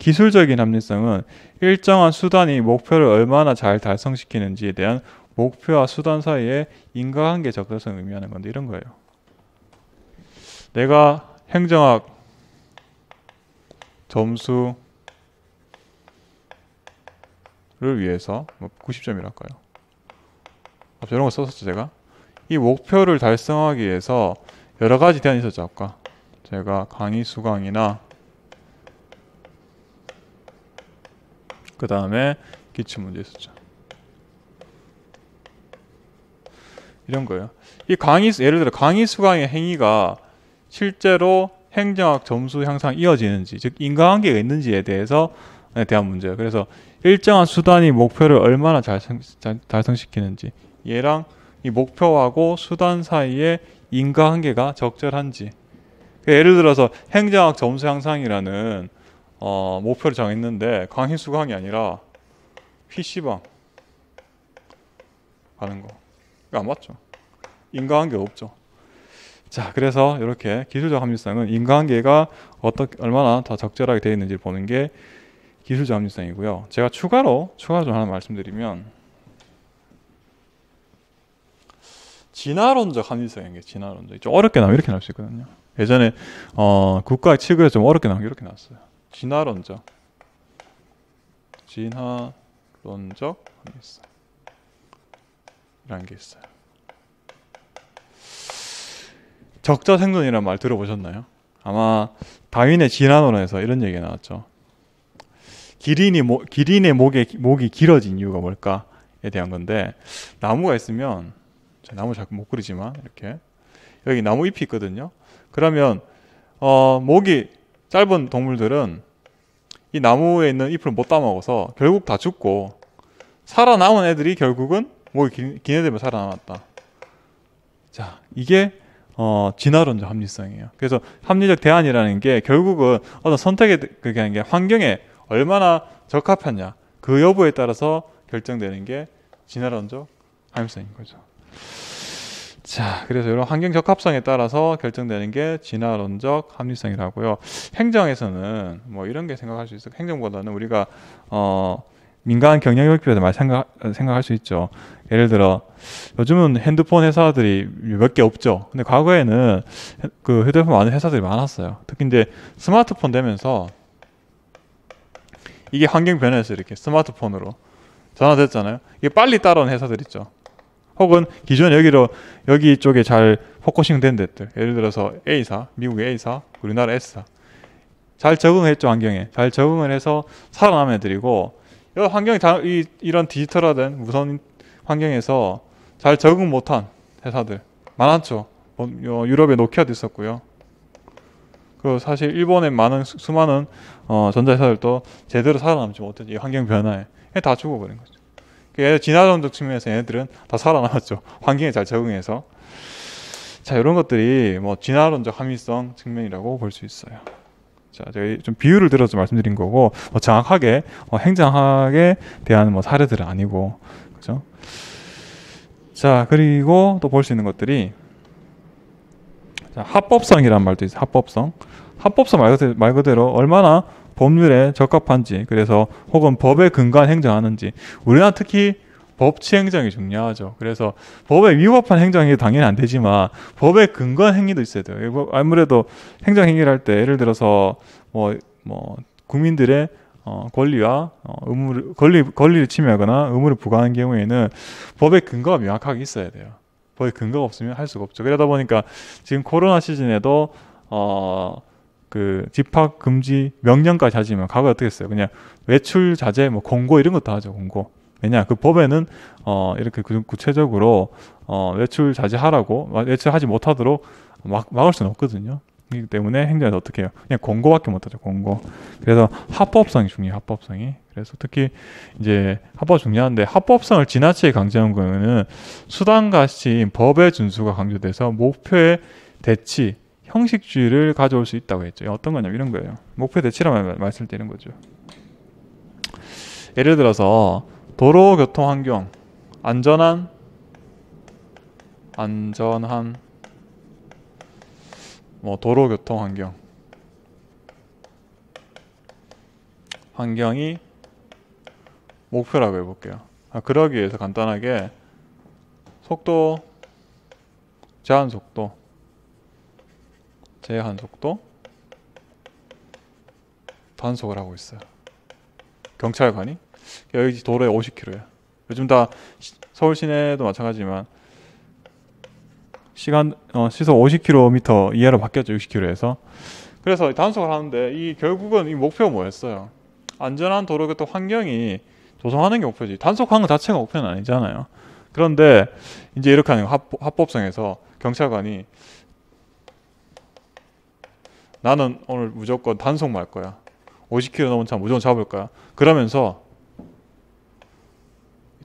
A: 기술적인 합리성은 일정한 수단이 목표를 얼마나 잘 달성시키는지에 대한 목표와 수단 사이의 인과관계 적절성을 의미하는 건데 이런 거예요. 내가 행정학 점수를 위해서 뭐 90점이랄까요? 아, 이런 거 썼었죠 제가? 이 목표를 달성하기 위해서 여러 가지 대안이 있었죠 아까 제가 강의 수강이나 그 다음에 기출 문제 있었죠 이런 거예요 이 강의 예를 들어 강의 수강의 행위가 실제로 행정학 점수 향상 이어지는지 즉 인과관계가 있는지에 대해서 네, 대한 문제예요 그래서 일정한 수단이 목표를 얼마나 달성, 달성시키는지 얘랑 이 목표하고 수단 사이에 인과관계가 적절한지 그 예를 들어서 행정학 점수 향상이라는 어, 목표를 정했는데 강의 수강이 아니라 PC방 가는 거안 아, 맞죠 인과관계 없죠 자 그래서 이렇게 기술적 합리성은 인과관계가 어떻게 얼마나 더 적절하게 되어 있는지 보는 게 기술적 합리성이고요 제가 추가로 추가로 좀 하나 말씀드리면 진화론적 합리성인 게 진화론적. 좀 어렵게 나면 이렇게 나올 수 있거든요. 예전에 어, 국가 치고에 좀 어렵게 나온 이렇게 나왔어요. 진화론적. 진화론적 합리성. 이란 게 있어요. 적자 생존이란 말 들어보셨나요? 아마 다윈의 진화론에서 이런 얘기가 나왔죠. 기린이 모, 기린의 목에, 목이 길어진 이유가 뭘까에 대한 건데 나무가 있으면 네, 나무 자꾸 못 그리지만 이렇게 여기 나무 잎이 있거든요. 그러면 어, 목이 짧은 동물들은 이 나무에 있는 잎을 못 따먹어서 결국 다 죽고 살아남은 애들이 결국은 목이 긴 애들만 살아남았다. 자, 이게 어, 진화론적 합리성이에요. 그래서 합리적 대안이라는 게 결국은 어떤 선택에 그게 하는 게 환경에 얼마나 적합하냐 그 여부에 따라서 결정되는 게 진화론적 합리성인 거죠. 자, 그래서 이런 환경 적합성에 따라서 결정되는 게 진화론적 합리성이라고요. 행정에서는 뭐 이런 게 생각할 수 있어. 행정보다는 우리가 어 민간 경영협회도 많이 생각, 생각할 수 있죠. 예를 들어 요즘은 핸드폰 회사들이 몇 개 없죠. 근데 과거에는 그 휴대폰 많은 회사들이 많았어요. 특히 이제 스마트폰 되면서 이게 환경 변화에서 이렇게 스마트폰으로 전화됐잖아요. 이게 빨리 따라온 회사들 있죠. 혹은 기존 여기로 여기 쪽에 잘 포커싱 된 데들 예를 들어서 A사 미국의 A사 우리나라 S사 잘 적응했죠 환경에 잘 적응을 해서 살아남은 애들이고 여 환경이 다, 이, 이런 디지털화된 무선 환경에서 잘 적응 못한 회사들 많았죠 뭐, 어, 유럽에 노키아도 있었고요 그리고 사실 일본의 많은 수많은 어, 전자회사들도 제대로 살아남지 못했죠 이 환경 변화에 다 죽어버린 거죠 그래서 진화론적 측면에서 얘네들은 다 살아남았죠. 환경에 잘 적응해서. 자, 이런 것들이 뭐 진화론적 합리성 측면이라고 볼 수 있어요. 자, 제가 좀 비유를 들어서 말씀드린 거고, 뭐 정확하게 뭐 행정학에 대한 뭐 사례들은 아니고, 그죠? 자, 그리고 또 볼 수 있는 것들이 자, 합법성이라는 말도 있어요. 합법성. 합법성 말 그대로, 말 그대로 얼마나 법률에 적합한지 그래서 혹은 법에 근거한 행정하는지 우리나라 특히 법치 행정이 중요하죠. 그래서 법에 위법한 행정이 당연히 안 되지만 법에 근거한 행위도 있어야 돼요. 아무래도 행정 행위를 할 때 예를 들어서 뭐뭐 뭐 국민들의 어, 권리와 어, 의무를 권리 권리를 침해하거나 의무를 부과하는 경우에는 법에 근거가 명확하게 있어야 돼요. 법에 근거가 없으면 할 수가 없죠. 그러다 보니까 지금 코로나 시즌에도 어, 그 집합 금지 명령까지 하지만 과거에 어떻게 했어요? 그냥 외출 자제 뭐 공고 이런 것도 하죠. 공고. 왜냐 그 법에는 어 이렇게 구체적으로 어 외출 자제하라고 외출하지 못하도록 막, 막을 수는 없거든요. 이기 때문에 행정에서 어떻게 해요? 그냥 공고밖에 못하죠. 공고. 그래서 합법성이 중요해 합법성이. 그래서 특히 이제 합법 중요한데 합법성을 지나치게 강조한 거는 수단과 시 법의 준수가 강조돼서 목표의 대치 형식주의를 가져올 수 있다고 했죠. 어떤 거냐면 이런 거예요. 목표 대치라면 말씀드리는 거죠. 예를 들어서 도로교통 환경 안전한 안전한 뭐 도로교통 환경 환경이 목표라고 해볼게요. 아, 그러기 위해서 간단하게 속도 제한 속도 제한 속도 단속을 하고 있어요. 경찰관이 여기 도로에 50km야. 요즘 다 시, 서울 시내도 마찬가지지만 시간 어, 시속 50km 이하로 바뀌었죠 60km에서. 그래서 단속을 하는데 이 결국은 이목표 뭐였어요? 안전한 도로가 또 환경이 조성하는 게 목표지. 단속하는 것 자체가 목표는 아니잖아요. 그런데 이제 이렇게 하는 합, 합법성에서 경찰관이 나는 오늘 무조건 단속말 거야. 50km 넘은 차 무조건 잡을 거야. 그러면서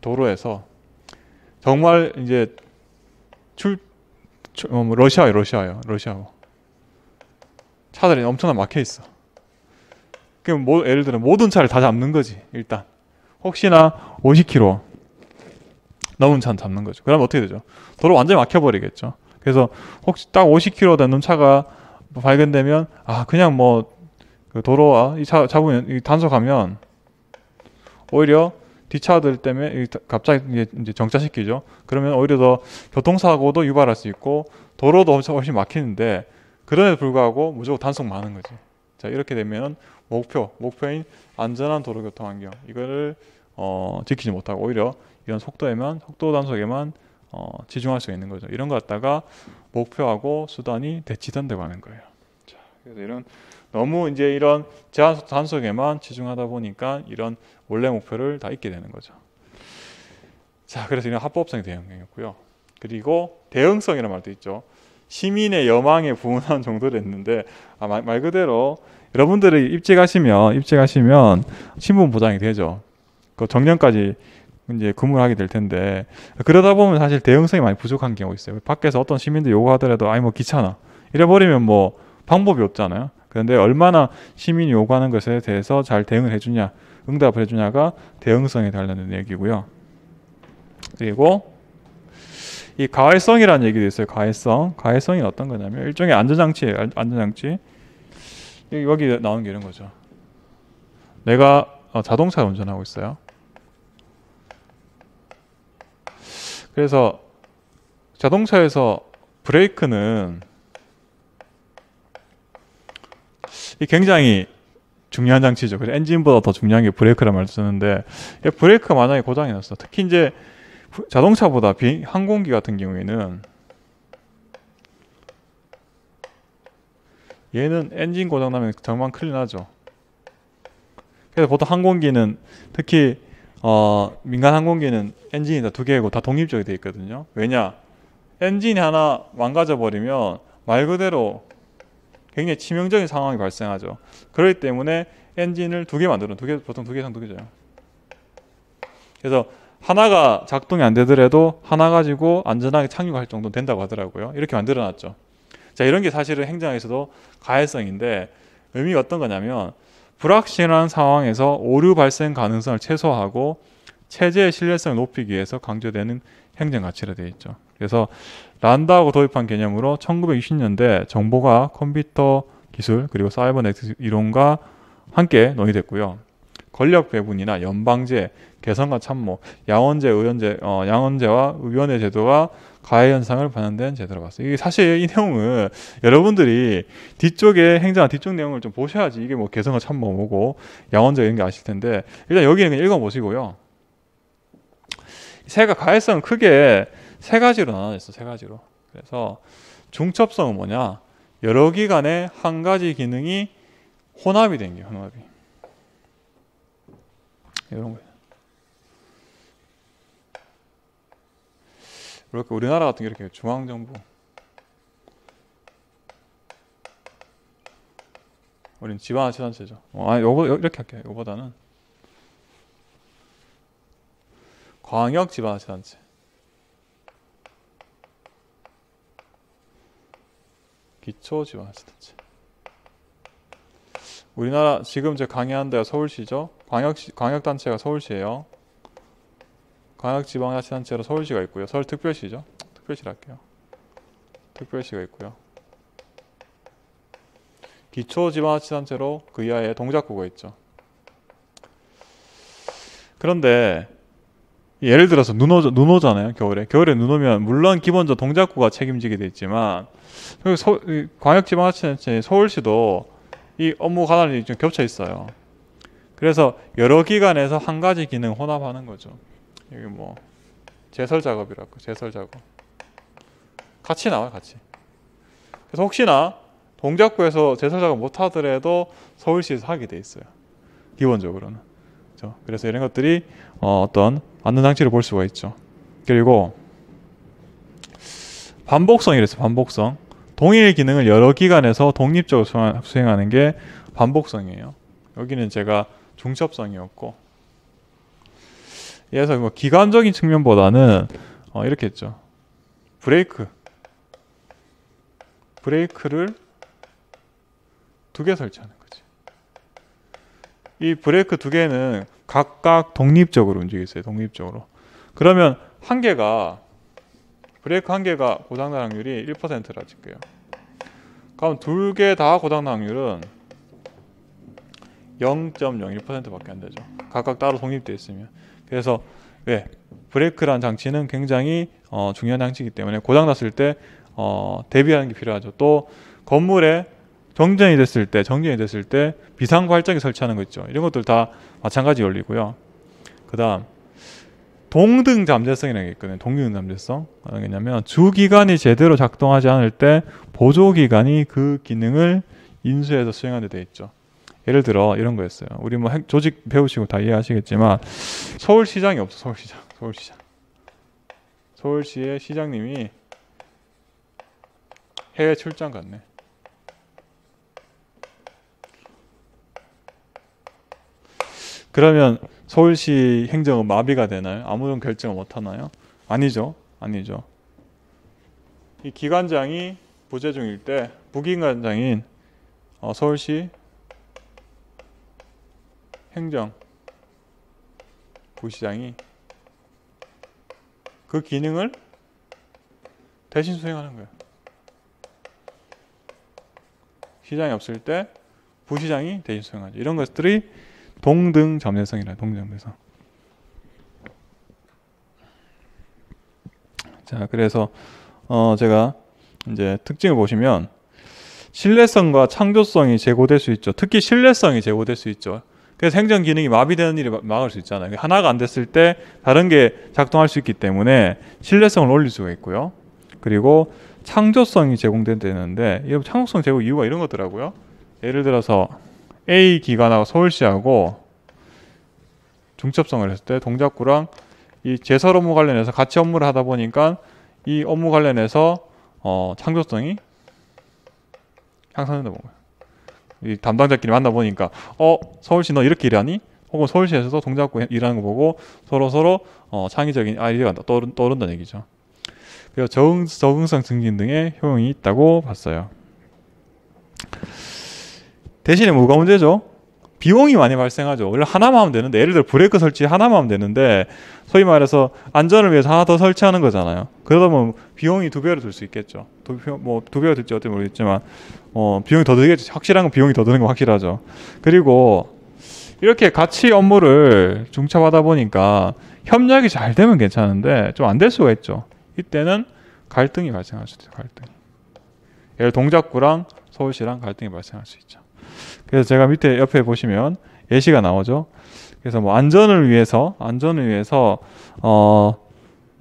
A: 도로에서 정말 이제 출, 출 어, 뭐 러시아요, 러시아요, 러시아고 차들이 엄청나 게 막혀 있어. 그럼 뭐, 예를 들어 모든 차를 다 잡는 거지 일단. 혹시나 50km 넘은 차는 잡는 거죠. 그럼 어떻게 되죠? 도로 완전히 막혀버리겠죠. 그래서 혹시 딱 50km 되는 차가 뭐 발견되면 아 그냥 뭐 그 도로와 이 차, 잡으면 이 단속하면 오히려 뒤차들 때문에 갑자기 이제 정차시키죠. 그러면 오히려 더 교통사고도 유발할 수 있고 도로도 엄청 훨씬 막히는데 그럼에도 불구하고 무조건 단속 많은 거지. 자 이렇게 되면 목표 목표인 안전한 도로교통 환경 이거를 어, 지키지 못하고 오히려 이런 속도에만 속도 단속에만 어, 집중할 수 있는 거죠. 이런 거 갖다가 목표하고 수단이 대치된다고 하는 거예요. 자, 그래서 이런 너무 이제 이런 제한 단속에만 집중하다 보니까 이런 원래 목표를 다 잊게 되는 거죠. 자, 그래서 이런 합법성 대응이고요 그리고 대응성이라는 말도 있죠. 시민의 여망에 부응하 정도를 했는데 아, 말, 말 그대로 여러분들이 입직하시면 입직하시면 신분 보장이 되죠. 그 정년까지 이제 근무를 하게 될 텐데 그러다 보면 사실 대응성이 많이 부족한 경우 있어요. 밖에서 어떤 시민들 요구하더라도 아니 뭐 귀찮아 이래버리면 뭐 방법이 없잖아요. 그런데 얼마나 시민이 요구하는 것에 대해서 잘 대응을 해주냐, 응답을 해주냐가 대응성에 달라는 얘기고요. 그리고 이 가해성이라는 얘기도 있어요. 가해성, 가해성이 어떤 거냐면 일종의 안전장치 안전장치. 여기 나온게 이런 거죠. 내가 어, 자동차를 운전하고 있어요. 그래서 자동차에서 브레이크는 굉장히 중요한 장치죠. 그래서 엔진보다 더 중요한 게 브레이크란 말을 쓰는데 브레이크가 만약에 고장이 났어. 특히 이제 자동차보다 비, 항공기 같은 경우에는 얘는 엔진 고장 나면 정말 큰일 나죠. 그래서 보통 항공기는 특히 어, 민간 항공기는 엔진이 다 두 개고 다 독립적이 돼 있거든요. 왜냐? 엔진이 하나 망가져 버리면 말 그대로 굉장히 치명적인 상황이 발생하죠. 그렇기 때문에 엔진을 두 개 만들어. 두 개, 보통 두 개 이상 두 개죠. 그래서 하나가 작동이 안 되더라도 하나 가지고 안전하게 착륙할 정도 된다고 하더라고요. 이렇게 만들어 놨죠. 자, 이런 게 사실은 행정에서도 가해성인데 의미가 어떤 거냐면 불확실한 상황에서 오류 발생 가능성을 최소화하고 체제의 신뢰성을 높이기 위해서 강조되는 행정 가치로 되어 있죠. 그래서 란다하고 도입한 개념으로 1960년대 정보가 컴퓨터 기술 그리고 사이버넥스 이론과 함께 논의됐고요. 권력 배분이나 연방제, 개선과 참모, 양원제, 의원제, 어, 양원제와 의원의 제도가 가해 현상을 반영된 제도로 봤어요. 이게 사실 이 내용은 여러분들이 뒤쪽에 행정안 뒤쪽 내용을 좀 보셔야지 이게 뭐 개성을 참뭐 뭐고 양원적 이게 아실 텐데 일단 여기는 그냥 읽어보시고요. 세가 가해성은 크게 세 가지로 나눠졌어. 세 가지로. 그래서 중첩성은 뭐냐? 여러 기관의 한 가지 기능이 혼합이 된 게 혼합이. 이런 거예요. 이렇게 우리나라 같은 게 이렇게 중앙정부 우린 지방자치단체죠 어, 아 요거 이렇게 할게요 요보다는 광역지방자치단체 기초지방자치단체 우리나라 지금 제 강의한 데가 서울시죠 광역시, 광역단체가 서울시예요 광역지방자치단체로 서울시가 있고요. 서울특별시죠. 특별시랄게요. 특별시가 있고요. 기초지방자치단체로 그 이하의 동작구가 있죠. 그런데 예를 들어서 눈, 오, 눈 오잖아요 겨울에 겨울에 눈 오면 물론 기본적 동작구가 책임지게 돼 있지만 서, 광역지방자치단체 서울시도 이 업무 관할이 좀 겹쳐 있어요 그래서 여러 기관에서 한 가지 기능 혼합하는 거죠 여기 뭐 제설 작업이라고 제설 작업 같이 나와요 같이 그래서 혹시나 동작구에서 제설 작업 못 하더라도 서울시에서 하게 돼 있어요 기본적으로는 그렇죠? 그래서 이런 것들이 어, 떤 안전 장치를 볼 수가 있죠 그리고 반복성이랬어 반복성 동일 기능을 여러 기관에서 독립적으로 수행하는 게 반복성이에요 여기는 제가 중첩성이었고 그래서 뭐 기관적인 측면보다는 어, 이렇게 했죠. 브레이크. 브레이크를 두 개 설치하는 거지. 이 브레이크 두 개는 각각 독립적으로 움직이세요. 독립적으로. 그러면 한 개가 브레이크 한 개가 고장날 확률이 1%라 칠게요. 그럼 두 개 다 고장날 확률은 0.01%밖에 안 되죠. 각각 따로 독립되어 있으면. 그래서 왜 예, 브레이크란 장치는 굉장히 어, 중요한 장치이기 때문에 고장 났을 때 어, 대비하는 게 필요하죠. 또 건물에 정전이 됐을 때 정전이 됐을 때 비상 발전이 설치하는 거 있죠. 이런 것들 다 마찬가지 열리고요. 그다음 동등 잠재성이라는 게 있거든요. 동등 잠재성. 뭐냐면 주기관이 제대로 작동하지 않을 때 보조기관이 그 기능을 인수해서 수행하는 데 돼 있죠. 예를 들어 이런 거였어요. 우리 뭐 조직 배우시고 다 이해하시겠지만 서울시장이 없어 서울시장 서울시장 서울시의 시장님이 해외 출장 갔네. 그러면 서울시 행정은 마비가 되나요? 아무런 결정을 못 하나요? 아니죠. 아니죠. 이 기관장이 부재중일 때 부기관장인 어, 서울시 행정 부시장이 그 기능을 대신 수행하는 거예요. 시장이 없을 때 부시장이 대신 수행하죠. 이런 것들이 동등 점례성이라 동등 례성 자, 그래서 어 제가 이제 특징을 보시면 신뢰성과 창조성이 제고될 수 있죠. 특히 신뢰성이 제고될 수 있죠. 그래서 생존 기능이 마비되는 일을 막을 수 있잖아요. 하나가 안 됐을 때 다른 게 작동할 수 있기 때문에 신뢰성을 올릴 수가 있고요. 그리고 창조성이 제공된다는데 이런 창조성 제공 이유가 이런 거더라고요. 예를 들어서 A 기관하고 서울시하고 중첩성을 했을 때 동작구랑 이 제설 업무 관련해서 같이 업무를 하다 보니까 이 업무 관련해서 어, 창조성이 향상된다 본 거예요. 이 담당자끼리 만나보니까 어 서울시 너 이렇게 일하니? 혹은 서울시에서도 동작구 일하는 거 보고 서로 서로 어, 창의적인 아이디어가 떠오른, 떠오른다는 얘기죠. 그래서 적응, 적응성 증진 등의 효용이 있다고 봤어요. 대신에 뭐가 문제죠? 비용이 많이 발생하죠. 원래 하나만 하면 되는데 예를 들어 브레이크 설치 하나만 하면 되는데 소위 말해서 안전을 위해서 하나 더 설치하는 거잖아요. 그러다 보면 비용이 두 배로 들 수 있겠죠. 두뭐두 뭐, 배가 들지 어떻게 모르겠지만 어 비용이 더 들겠죠. 확실한 건 비용이 더 드는 건 확실하죠. 그리고 이렇게 같이 업무를 중첩하다 보니까 협력이 잘 되면 괜찮은데 좀 안 될 수가 있죠. 이때는 갈등이 발생할 수 있어요. 갈등. 예를 동작구랑 서울시랑 갈등이 발생할 수 있죠. 그래서 제가 밑에 옆에 보시면 예시가 나오죠. 그래서 뭐 안전을 위해서 안전을 위해서 어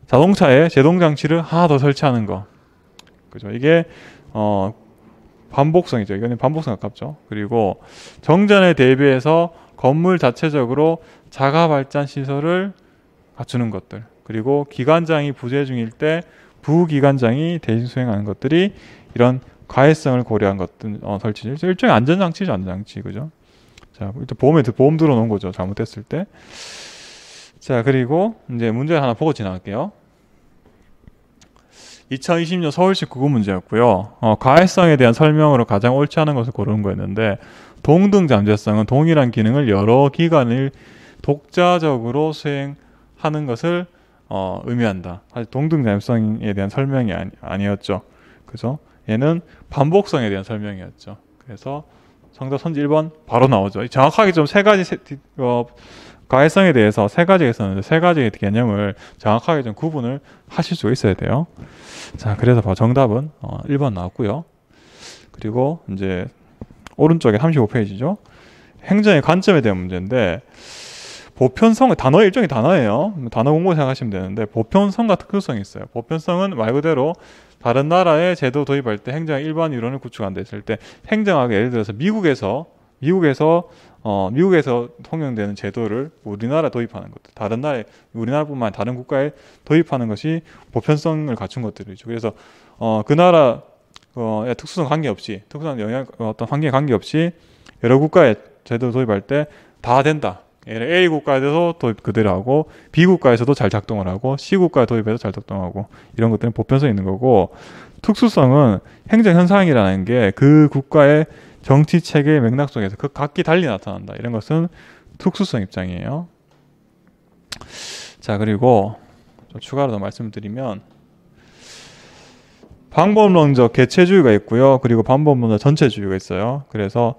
A: 자동차에 제동 장치를 하나 더 설치하는 거. 그죠? 이게 어 반복성이죠. 이거는 반복성 가깝죠. 그리고 정전에 대비해서 건물 자체적으로 자가 발전 시설을 갖추는 것들. 그리고 기관장이 부재 중일 때 부기관장이 대신 수행하는 것들이 이런 가해성을 고려한 것들 어, 설치 일종의 안전장치죠 안전장치 그죠 자 일단 보험에 보험 들어놓은 거죠 잘못됐을 때 자 그리고 이제 문제 하나 보고 지나갈게요 2020년 서울시 구급 문제였고요 어, 가해성에 대한 설명으로 가장 옳지 않은 것을 고르는 거였는데 동등 잠재성은 동일한 기능을 여러 기관을 독자적으로 수행하는 것을 어, 의미한다. 사실 동등 잠재성에 대한 설명이 아니, 었죠 그래서 얘는 반복성에 대한 설명이었죠. 그래서 정답 선지 1번 바로 나오죠. 정확하게 좀 세 가지 세, 어, 가해성에 대해서 세 가지가 있었는데 세가지 개념을 정확하게 좀 구분을 하실 수 있어야 돼요. 자, 그래서 정답은 어, 1번 나왔고요. 그리고 이제 오른쪽에 35페이지죠. 행정의 관점에 대한 문제인데 보편성 단어 일종의 단어예요. 단어 공부 생각하시면 되는데 보편성과 특수성이 있어요. 보편성은 말 그대로 다른 나라의 제도 도입할 때 행정 일반 이론을 구축한다 했을 때 행정학 예를 들어서 미국에서 미국에서 어, 미국에서 통용되는 제도를 우리나라 도입하는 것, 다른 나라, 우리나라뿐만 다른 국가에 도입하는 것이 보편성을 갖춘 것들이죠. 그래서 어, 그 나라 어, 특수성 관계없이, 특수한 영향 어떤 환경에 관계없이 여러 국가에 제도 도입할 때 다 된다. A 국가에서 도입 그대로 하고 B 국가에서도 잘 작동을 하고 C 국가에 도입해서 잘 작동하고 이런 것들은 보편성 있는 거고 특수성은 행정 현상이라는 게 그 국가의 정치 체계 맥락 속에서 그 각기 달리 나타난다. 이런 것은 특수성 입장이에요. 자 그리고 추가로 더 말씀드리면 방법론적 개체주의가 있고요. 그리고 방법론적 전체주의가 있어요. 그래서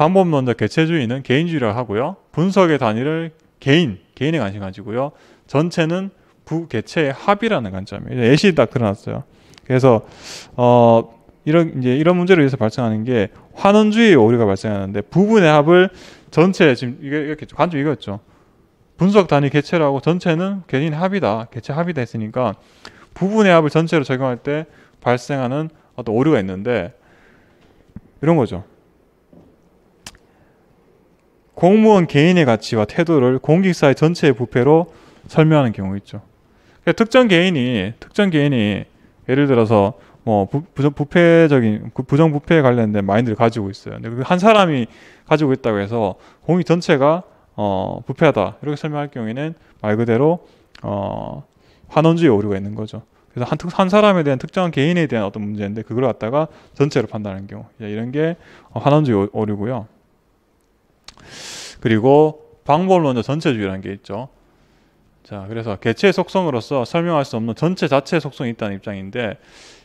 A: 방법론적 개체주의는 개인주의를 하고요. 분석의 단위를 개인, 개인의 관심 가지고요. 전체는 부개체의 합이라는 관점이에요. 예시 딱 드러났어요. 그래서 어 이런 이제 이런 문제를위해서 발생하는 게 환원주의 오류가 발생하는데 부분의 합을 전체 지금 이게 이렇게 관점 이거였죠. 분석 단위 개체라고 전체는 개인 합이다, 개체 합이다 했으니까 부분의 합을 전체로 적용할 때 발생하는 어떤 오류가 있는데 이런 거죠. 공무원 개인의 가치와 태도를 공직사회 전체의 부패로 설명하는 경우 있죠. 그러니까 특정 개인이 특정 개인이 예를 들어서 뭐 부, 부정 부패적인 그 부정 부패에 관련된 마인드를 가지고 있어요. 근데 그 한 사람이 가지고 있다고 해서 공익 전체가 어, 부패하다 이렇게 설명할 경우에는 말 그대로 어, 환원주의 오류가 있는 거죠. 그래서 한, 한 사람에 대한 특정한 개인에 대한 어떤 문제인데 그걸 갖다가 전체로 판단하는 경우 이런 게 환원주의 오류고요. 그리고 방법론적 전체주의라는 게 있죠. 자, 그래서 개체의 속성으로서 설명할 수 없는 전체 자체의 속성이 있다는 입장인데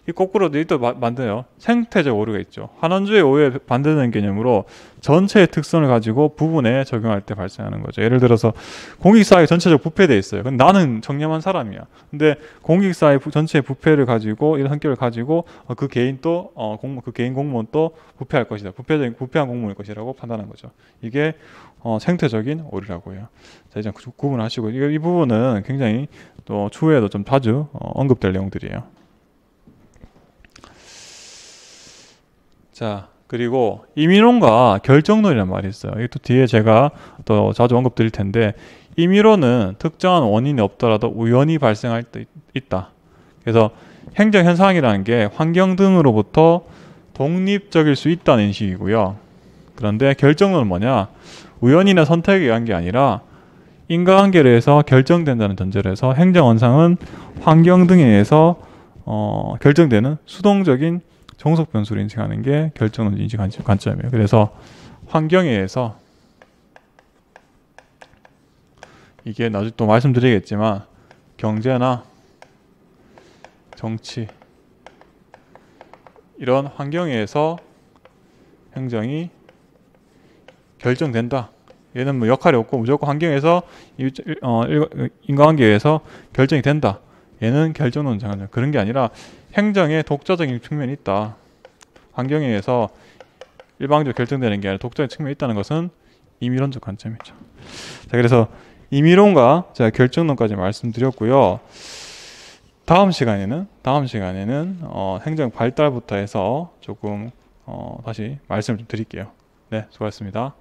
A: 이 거꾸로 일도 만드네요. 생태적 오류가 있죠. 한원주의 오류에 반대되는 개념으로 전체의 특성을 가지고 부분에 적용할 때 발생하는 거죠. 예를 들어서 공익사회 전체적 부패돼 있어요. 그데 나는 청렴한 사람이야. 근데 공익사회 전체의 부패를 가지고 이런 성격을 가지고 어, 그 개인 또그 어, 그 개인 공무원 또 부패할 것이다. 부패적인 부패한 공무원일 것이라고 판단한 거죠. 이게 어, 생태적인 오류라고 해요. 자, 이제 구분하시고 이, 이 부분은 굉장히 또 추후에도 좀 자주 어, 언급될 내용들이에요. 자, 그리고 임의론과 결정론이란 말이 있어요. 이것도 뒤에 제가 또 자주 언급 드릴 텐데 임의론은 특정한 원인이 없더라도 우연히 발생할 때 있다. 그래서 행정 현상이라는 게 환경 등으로부터 독립적일 수 있다는 인식이고요. 그런데 결정론은 뭐냐? 우연이나 선택에 의한 게 아니라 인과관계로 해서 결정된다는 전제로 해서 행정 현상은 환경 등에 의해서 어, 결정되는 수동적인 정석 변수를 인식하는 게결정론 인식 관점이에요. 그래서 환경에 의해서 이게 나중에 또 말씀드리겠지만 경제나 정치 이런 환경에 의해서 행정이 결정된다. 얘는 뭐 역할이 없고 무조건 환경에서 어, 어, 인과관계에서 결정이 된다. 얘는 결정론자가 그런 게 아니라 행정의 독자적인 측면이 있다. 환경에 의해서 일방적으로 결정되는 게 아니라 독자적인 측면이 있다는 것은 임의론적 관점이죠. 자, 그래서 임의론과 제가 결정론까지 말씀드렸고요. 다음 시간에는 다음 시간에는 어, 행정 발달부터 해서 조금 어, 다시 말씀을 좀 드릴게요. 네, 수고하셨습니다.